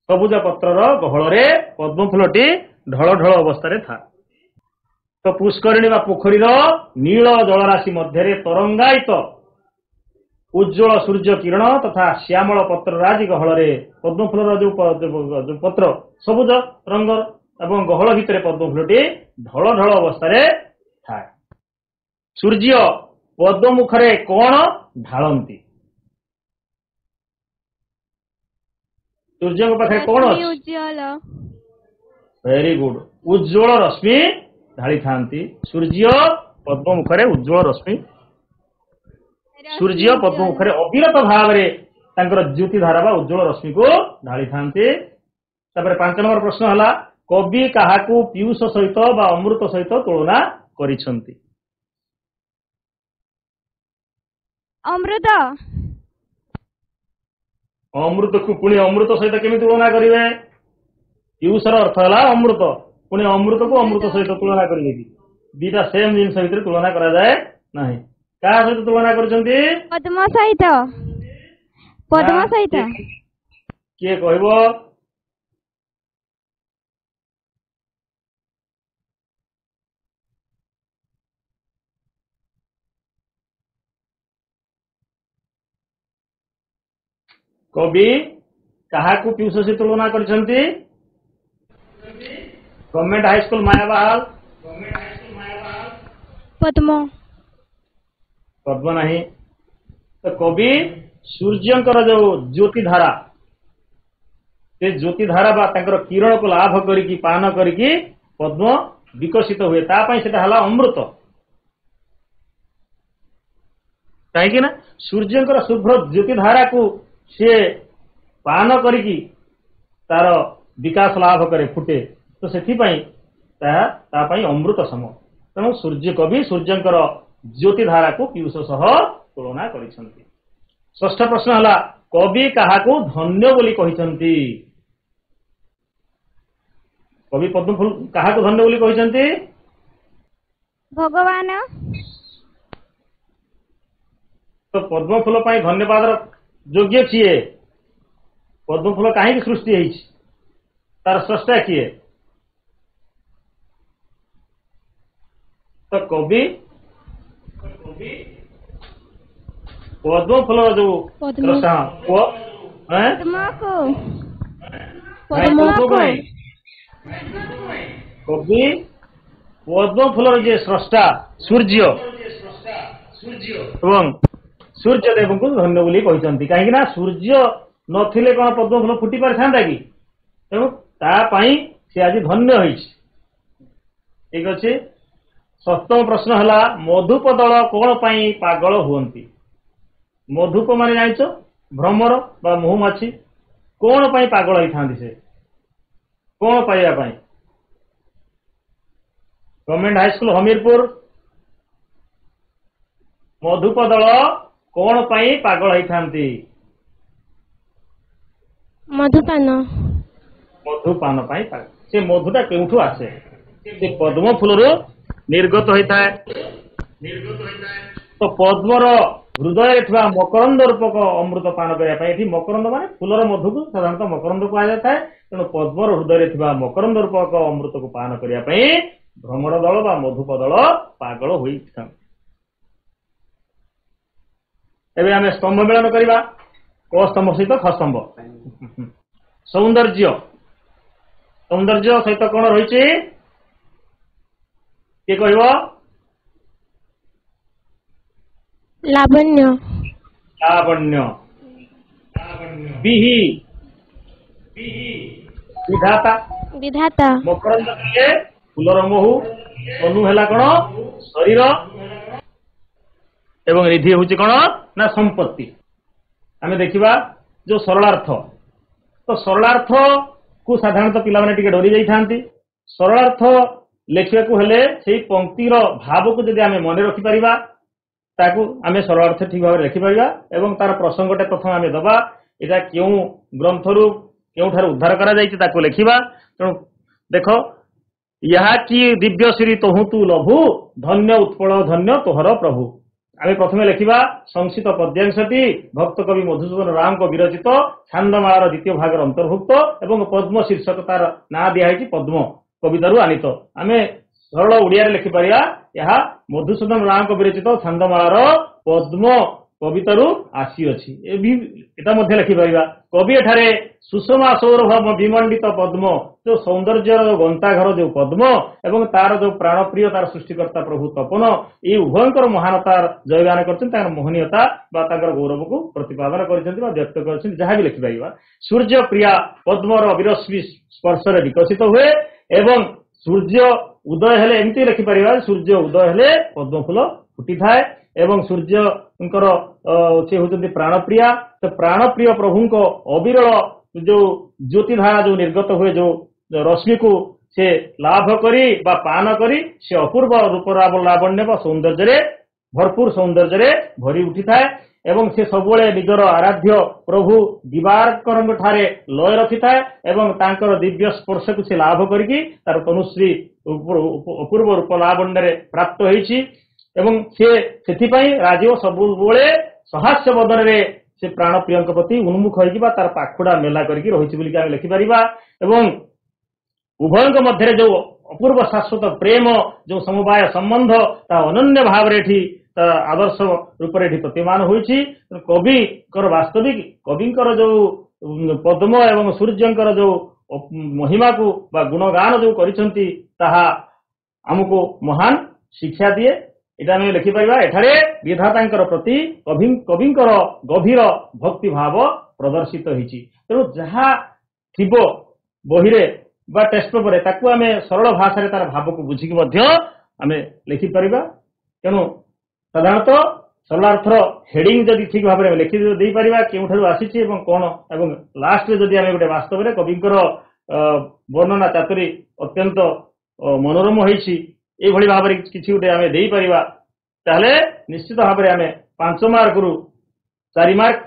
ସବୁଜ ପତ୍ରର ଗହଳରେ ପଦ୍ମଫୁଲଟି ଢଳ ଢଳ ଅବସ୍ଥାରେ ଥାଏ ତ ପୁଷ୍କରିଣୀ ବା ପୋଖରୀର ନୀଳ ଜଳରାଶି ମଧ୍ୟରେ ତରଙ୍ଗାୟିତ ଉଜ୍ଜଳ ସୂର୍ଯ୍ୟ କିରଣ ତଥା ଶ୍ୟାମଳ ପତ୍ର ରାଜି ଗହଳରେ ପଦ୍ମଫୁଲର ଯୋଉ ପତ୍ର ସବୁଜ ରଙ୍ଗର ଏବଂ ଗହଳ ଭିତରେ ପଦ୍ମଫୁଲଟି ଢଳ ଢଳ ଅବସ୍ଥାରେ ଥାଏ ସୂର୍ଯ୍ୟ ପଦ୍ମମୁଖରେ କଣ ଢାଳନ୍ତି ସୂର୍ଯ୍ୟଙ୍କ ପାଖରେ କଣ ଭେରି ଗୁଡ ଉଜ୍ଜଳ ରଶ୍ମି ଢାଳିଥାନ୍ତି ସୂର୍ଯ୍ୟ ପଦ୍ମମୁଖରେ ଉଜ୍ଜଳ ରଶ୍ମି ସୂର୍ଯ୍ୟ ପଦ୍ମ ଉପରେ ଅବିରତ ଭାବରେ ତାଙ୍କର ଜ୍ୟୋତି ଧାରା ବା ଉଜ୍ଜଳ ରଶ୍ମିକୁ ଢାଳିଥାନ୍ତି ତାପରେ ପାଞ୍ଚ ନମ୍ବର ପ୍ରଶ୍ନ ହେଲା କବି କାହାକୁ ପିଉଷ ସହିତ ବା ଅମୃତ ସହିତ ତୁଳନା କରିଛନ୍ତି ଅମୃତ ଅମୃତକୁ ପୁଣି ଅମୃତ ସହିତ କେମିତି ତୁଳନା କରିବେ ପିଉଷର ଅର୍ଥ ହେଲା ଅମୃତ ପୁଣି ଅମୃତକୁ ଅମୃତ ସହିତ ତୁଳନା କରିବେ କି ଦିଟା ସେମ୍ ଜିନିଷ ଭିତରେ ତୁଳନା କରାଯାଏ ନାହିଁ का सहित तुलना करछन्ती पद्म सहित पद्म सहित के कहबो कवि कहा को पीयूष से तुलना करछन्ती government high school high school मायाबाल पद्म पद्म नहीं तो कवि सूर्य जो ज्योति धारा से ज्योति धारा बातर किरण को लाभ करी पान करी पद्म विकसित हुए ताला अमृत कहीं सूर्य शुभ्र ज्योति धारा को सी पान करी तार विकास लाभ करे फुटे तो से अमृत समय तेनाली सूर्य कवि सूर्य ज्योति धारा को पियुष तुलना गरि प्रश्न होला कवि का धन्य कवि पद्मफुल कहाँ कु धन्य भगवान पद्मफुल धन्यवाद रग्य कि पद्मफुल काहीँक सृष्टि है तार स्रष्टा किए त कवि पद्म फलरजु रसा पद्म को पद्म को कवि पद्म फलर जे स्रष्टा सूर्य ଏବଂ ସୂର୍ଯ୍ୟ ଦେବଙ୍କୁ ଧନ୍ୟ ବୋଲି କହିଛନ୍ତି କାହିଁକି ନା ସୂର୍ଯ୍ୟ ନଥିଲେ କଣ ପଦ୍ମ ଫୁଲ ଫୁଟି ପାରିଥାନ୍ତା କି ତେଣୁ ତା ପାଇଁ ସେ ଆଜି ଧନ୍ୟ ହେଇଛି ଠିକ ଅଛି ସପ୍ତମ ପ୍ରଶ୍ନ ହେଲା ମଧୁପ ଦଳ କଣ ପାଇଁ ପାଗଳ ହୁଅନ୍ତି ମଧୁପ ମାନେ ଜାଣିଛ ଭ୍ରମର ବା ମହୁମାଛି କଣ ପାଇଁ ପାଗଳ ହେଇଥାନ୍ତି ସେ କଣ ପାଇବା ପାଇଁ ଗଭର୍ଣ୍ଣମେଣ୍ଟ ହାଇସ୍କୁଲ ହମିରପୁର ମଧୁପ ଦଳ କଣ ପାଇଁ ପାଗଳ ହେଇଥାନ୍ତି ମଧୁପାନ ମଧୁପାନ ପାଇଁ ସେ ମଧୁଟା କେଉଁଠୁ ଆସେ ସେ ପଦ୍ମ ଫୁଲରୁ ନିର୍ଗତ ହୋଇଥାଏ ତ ପଦ୍ମର ହୃଦୟରେ ଥିବା ମକରନ୍ଦ ରୂପକ ଅମୃତ ପାନ କରିବା ପାଇଁ ଏଠି ମକରନ୍ଦ ମାନେ ଫୁଲର ମଧ୍ୟକୁ ସାଧାରଣତଃ ମକରନ୍ଦ କୁହାଯାଇଥାଏ ତେଣୁ ପଦ୍ମର ହୃଦୟରେ ଥିବା ମକରନ୍ଦ ରୂପକ ଅମୃତକୁ ପାନ କରିବା ପାଇଁ ଭ୍ରମର ଦଳ ବା ମଧୁପ ଦଳ ପାଗଳ ହୋଇଥାନ୍ତି ଏବେ ଆମେ ସ୍ତମ୍ଭ ମିଳନ କରିବା କ ସ୍ତମ୍ଭ ସହିତ ଖ ସ୍ତମ୍ଭ ସୌନ୍ଦର୍ଯ୍ୟ ସୌନ୍ଦର୍ଯ୍ୟ ସହିତ କ'ଣ ରହିଛି କିଏ କହିବ ଲାବଣ୍ୟ ଲାବଣ୍ୟ ବିହି ବିଧାତା ବିଧାତା ମକରନ୍ଦ କିଏ ଫୁଲର ମହୁ ତନୁ ହେଲା କଣ ଶରୀର ଏବଂ ରିଧି ହେଉଛି କଣ ନା ସମ୍ପତ୍ତି ଆମେ ଦେଖିବା ଯୋଉ ସରଳାର୍ଥ ତ ସରଳାର୍ଥକୁ ସାଧାରଣତଃ ପିଲାମାନେ ଟିକେ ଡରି ଯାଇଥାନ୍ତି ସରଳାର୍ଥ ଲେଖିବାକୁ ହେଲେ ସେଇ ପଙ୍କ୍ତିର ଭାବକୁ ଯଦି ଆମେ ମନେ ରଖିପାରିବା ତାକୁ ଆମେ ସରଳ ଅର୍ଥ ଠିକ ଭାବରେ ଲେଖିପାରିବା ଏବଂ ତାର ପ୍ରସଙ୍ଗଟା ପ୍ରଥମେ ଆମେ ଦେବା ଏଇଟା କେଉଁ ଗ୍ରନ୍ଥରୁ କେଉଁଠାରୁ ଉଦ୍ଧାର କରାଯାଇଛି ତାକୁ ଲେଖିବା ତେଣୁ ଦେଖ ଏହା କି ଦିବ୍ୟ ଶ୍ରୀ ତୋହୁ ତୁ ଲଭୁ ଧନ୍ୟ ଉତ୍ପଳ ଧନ୍ୟ ତୋହର ପ୍ରଭୁ ଆମେ ପ୍ରଥମେ ଲେଖିବା ସଂସିତ ପଦ୍ୟାଂଶଟି ଭକ୍ତ କବି ମଧୁସୂଦନ ରାମଙ୍କ ବିରଚିତ ଛାନ୍ଦମାଳାର ଦ୍ୱିତୀୟ ଭାଗର ଅନ୍ତର୍ଭୁକ୍ତ ଏବଂ ପଦ୍ମ ଶୀର୍ଷକ ତାର ନାଁ ଦିଆହେଇଛି ପଦ୍ମ କବିତାରୁ ଆନିତ ଆମେ ସରଳ ଓଡ଼ିଆରେ ଲେଖିପାରିବା ଏହା ମଧୁସୂଦନ ରାଓଙ୍କ ବିରଚିତ ଛାନ୍ଦମାଳାର ପଦ୍ମ କବିତାରୁ ଆସିଅଛି ଏ ବି ଏଟା ମଧ୍ୟ ଲେଖିପାରିବା କବି ଏଠାରେ ସୁଷମା ସୌରଭ ବିମଣ୍ଡିତ ପଦ୍ମ ଯୋଉ ସୌନ୍ଦର୍ଯ୍ୟର ଗନ୍ତାଘର ଯୋଉ ପଦ୍ମ ଏବଂ ତାର ଯୋଉ ପ୍ରାଣପ୍ରିୟ ତାର ସୃଷ୍ଟିକର୍ତ୍ତା ପ୍ରଭୁ ତପନ ଏଇ ଉଭୟଙ୍କର ମହାନତା ଜୟଗାନ କରିଛନ୍ତି ତାଙ୍କର ମୋହନୀୟତା ବା ତାଙ୍କର ଗୌରବକୁ ପ୍ରତିପାଦନ କରିଛନ୍ତି ବା ବ୍ୟକ୍ତ କରିଛନ୍ତି ଯାହା ବି ଲେଖିପାରିବା ସୂର୍ଯ୍ୟ ପ୍ରିୟା ପଦ୍ମର ବିରଶ୍ମୀ ସ୍ପର୍ଶରେ ବିକଶିତ ହୁଏ ଏବଂ ସୂର୍ଯ୍ୟ ଉଦୟ ହେଲେ ଏମିତି ଲେଖିପାରିବା ସୂର୍ଯ୍ୟ ଉଦୟ ହେଲେ ପଦ୍ମ ଫୁଲ ଫୁଟିଥାଏ ଏବଂ ସୂର୍ଯ୍ୟଙ୍କର ସେ ହେଉଛନ୍ତି ପ୍ରାଣପ୍ରିୟା ସେ ପ୍ରାଣପ୍ରିୟ ପ୍ରଭୁଙ୍କ ଅବିରଳ ଯୋଉ ଜ୍ୟୋତିଧାରା ଯୋଉ ନିର୍ଗତ ହୁଏ ଯୋଉ ରଶ୍ମିକୁ ସେ ଲାଭ କରି ବା ପାନ କରି ସେ ଅପୂର୍ବ ରୂପ ଲାବଣ୍ୟ ବା ସୌନ୍ଦର୍ଯ୍ୟରେ ଭରପୁର ସୌନ୍ଦର୍ଯ୍ୟରେ ଭରି ଉଠିଥାଏ ଏବଂ ସେ ସବୁବେଳେ ନିଜର ଆରାଧ୍ୟ ପ୍ରଭୁ ଦିବାରଙ୍କ ଠାରେ ଲୟ ରଖିଥାଏ ଏବଂ ତାଙ୍କର ଦିବ୍ୟ ସ୍ପର୍ଶକୁ ସେ ଲାଭ କରିକି ତାର ତନୁଶ୍ରୀ ଅପୂର୍ବ ରୂପ ଲାଭଣ୍ଡରେ ପ୍ରାପ୍ତ ହେଇଛି ଏବଂ ସେ ସେଥିପାଇଁ ରାଜୀବ ସବୁବେଳେ ସହାସ୍ୟ ବଦଳରେ ସେ ପ୍ରାଣପ୍ରିୟଙ୍କ ପ୍ରତି ଉନ୍ମୁଖ ହେଇଛି ବା ତାର ପାଖୁଡା ମେଲା କରିକି ରହିଛି ବୋଲିକି ଆମେ ଲେଖିପାରିବା ଏବଂ ଉଭୟଙ୍କ ମଧ୍ୟରେ ଯୋଉ ଅପୂର୍ବ ଶାଶ୍ୱତ ପ୍ରେମ ଯୋଉ ସମବାୟ ସମ୍ବନ୍ଧ ତାହା ଅନନ୍ୟ ଭାବରେ ଏଠି ଆଦର୍ଶ ରୂପରେ ଏଠି ପ୍ରତିମାନ ହୋଇଛି କବିଙ୍କର ବାସ୍ତବିକ କବିଙ୍କର ଯୋଉ ପଦ୍ମ ଏବଂ ସୂର୍ଯ୍ୟଙ୍କର ଯୋଉ ମହିମାକୁ ବା ଗୁଣଗାନ ଯୋଉ କରିଛନ୍ତି ତାହା ଆମକୁ ମହାନ ଶିକ୍ଷା ଦିଏ ଏଇଟା ଆମେ ଲେଖିପାରିବା ଏଠାରେ ବିଧାତାଙ୍କର ପ୍ରତି କବିଙ୍କର ଗଭୀର ଭକ୍ତି ଭାବ ପ୍ରଦର୍ଶିତ ହେଇଛି ତେଣୁ ଯାହା ଥିବ ବହିରେ ବା ଟେଷ୍ଟ ପେପରରେ ତାକୁ ଆମେ ସରଳ ଭାଷାରେ ତାର ଭାବକୁ ବୁଝିକି ମଧ୍ୟ ଆମେ ଲେଖିପାରିବା ତେଣୁ সাধারণত সরলার্থর হেডিং যদি ঠিক ভাবে লেখি দেইপারা কেউঠার আসিছি এবং কোণ এবং লাস্টে যদি আমি গোটে বাস্তবরে কবিঙ্কর বর্ণনা চাতুরী অত্যন্ত মনোরম হয়েছি এইভাবে ভাবে কিছু গোটে আমি দেইপারা তাহলে নিশ্চিত ভাবে আমি পাঁচ মার্করু চারি মার্ক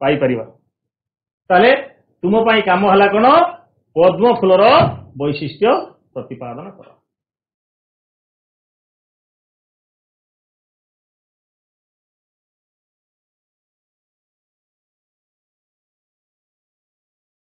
পাইপারা তাহলে তুম পাই কাম হলা কোণ পদ্ম ফুলর বৈশিষ্ট্য প্রতিপাদন কর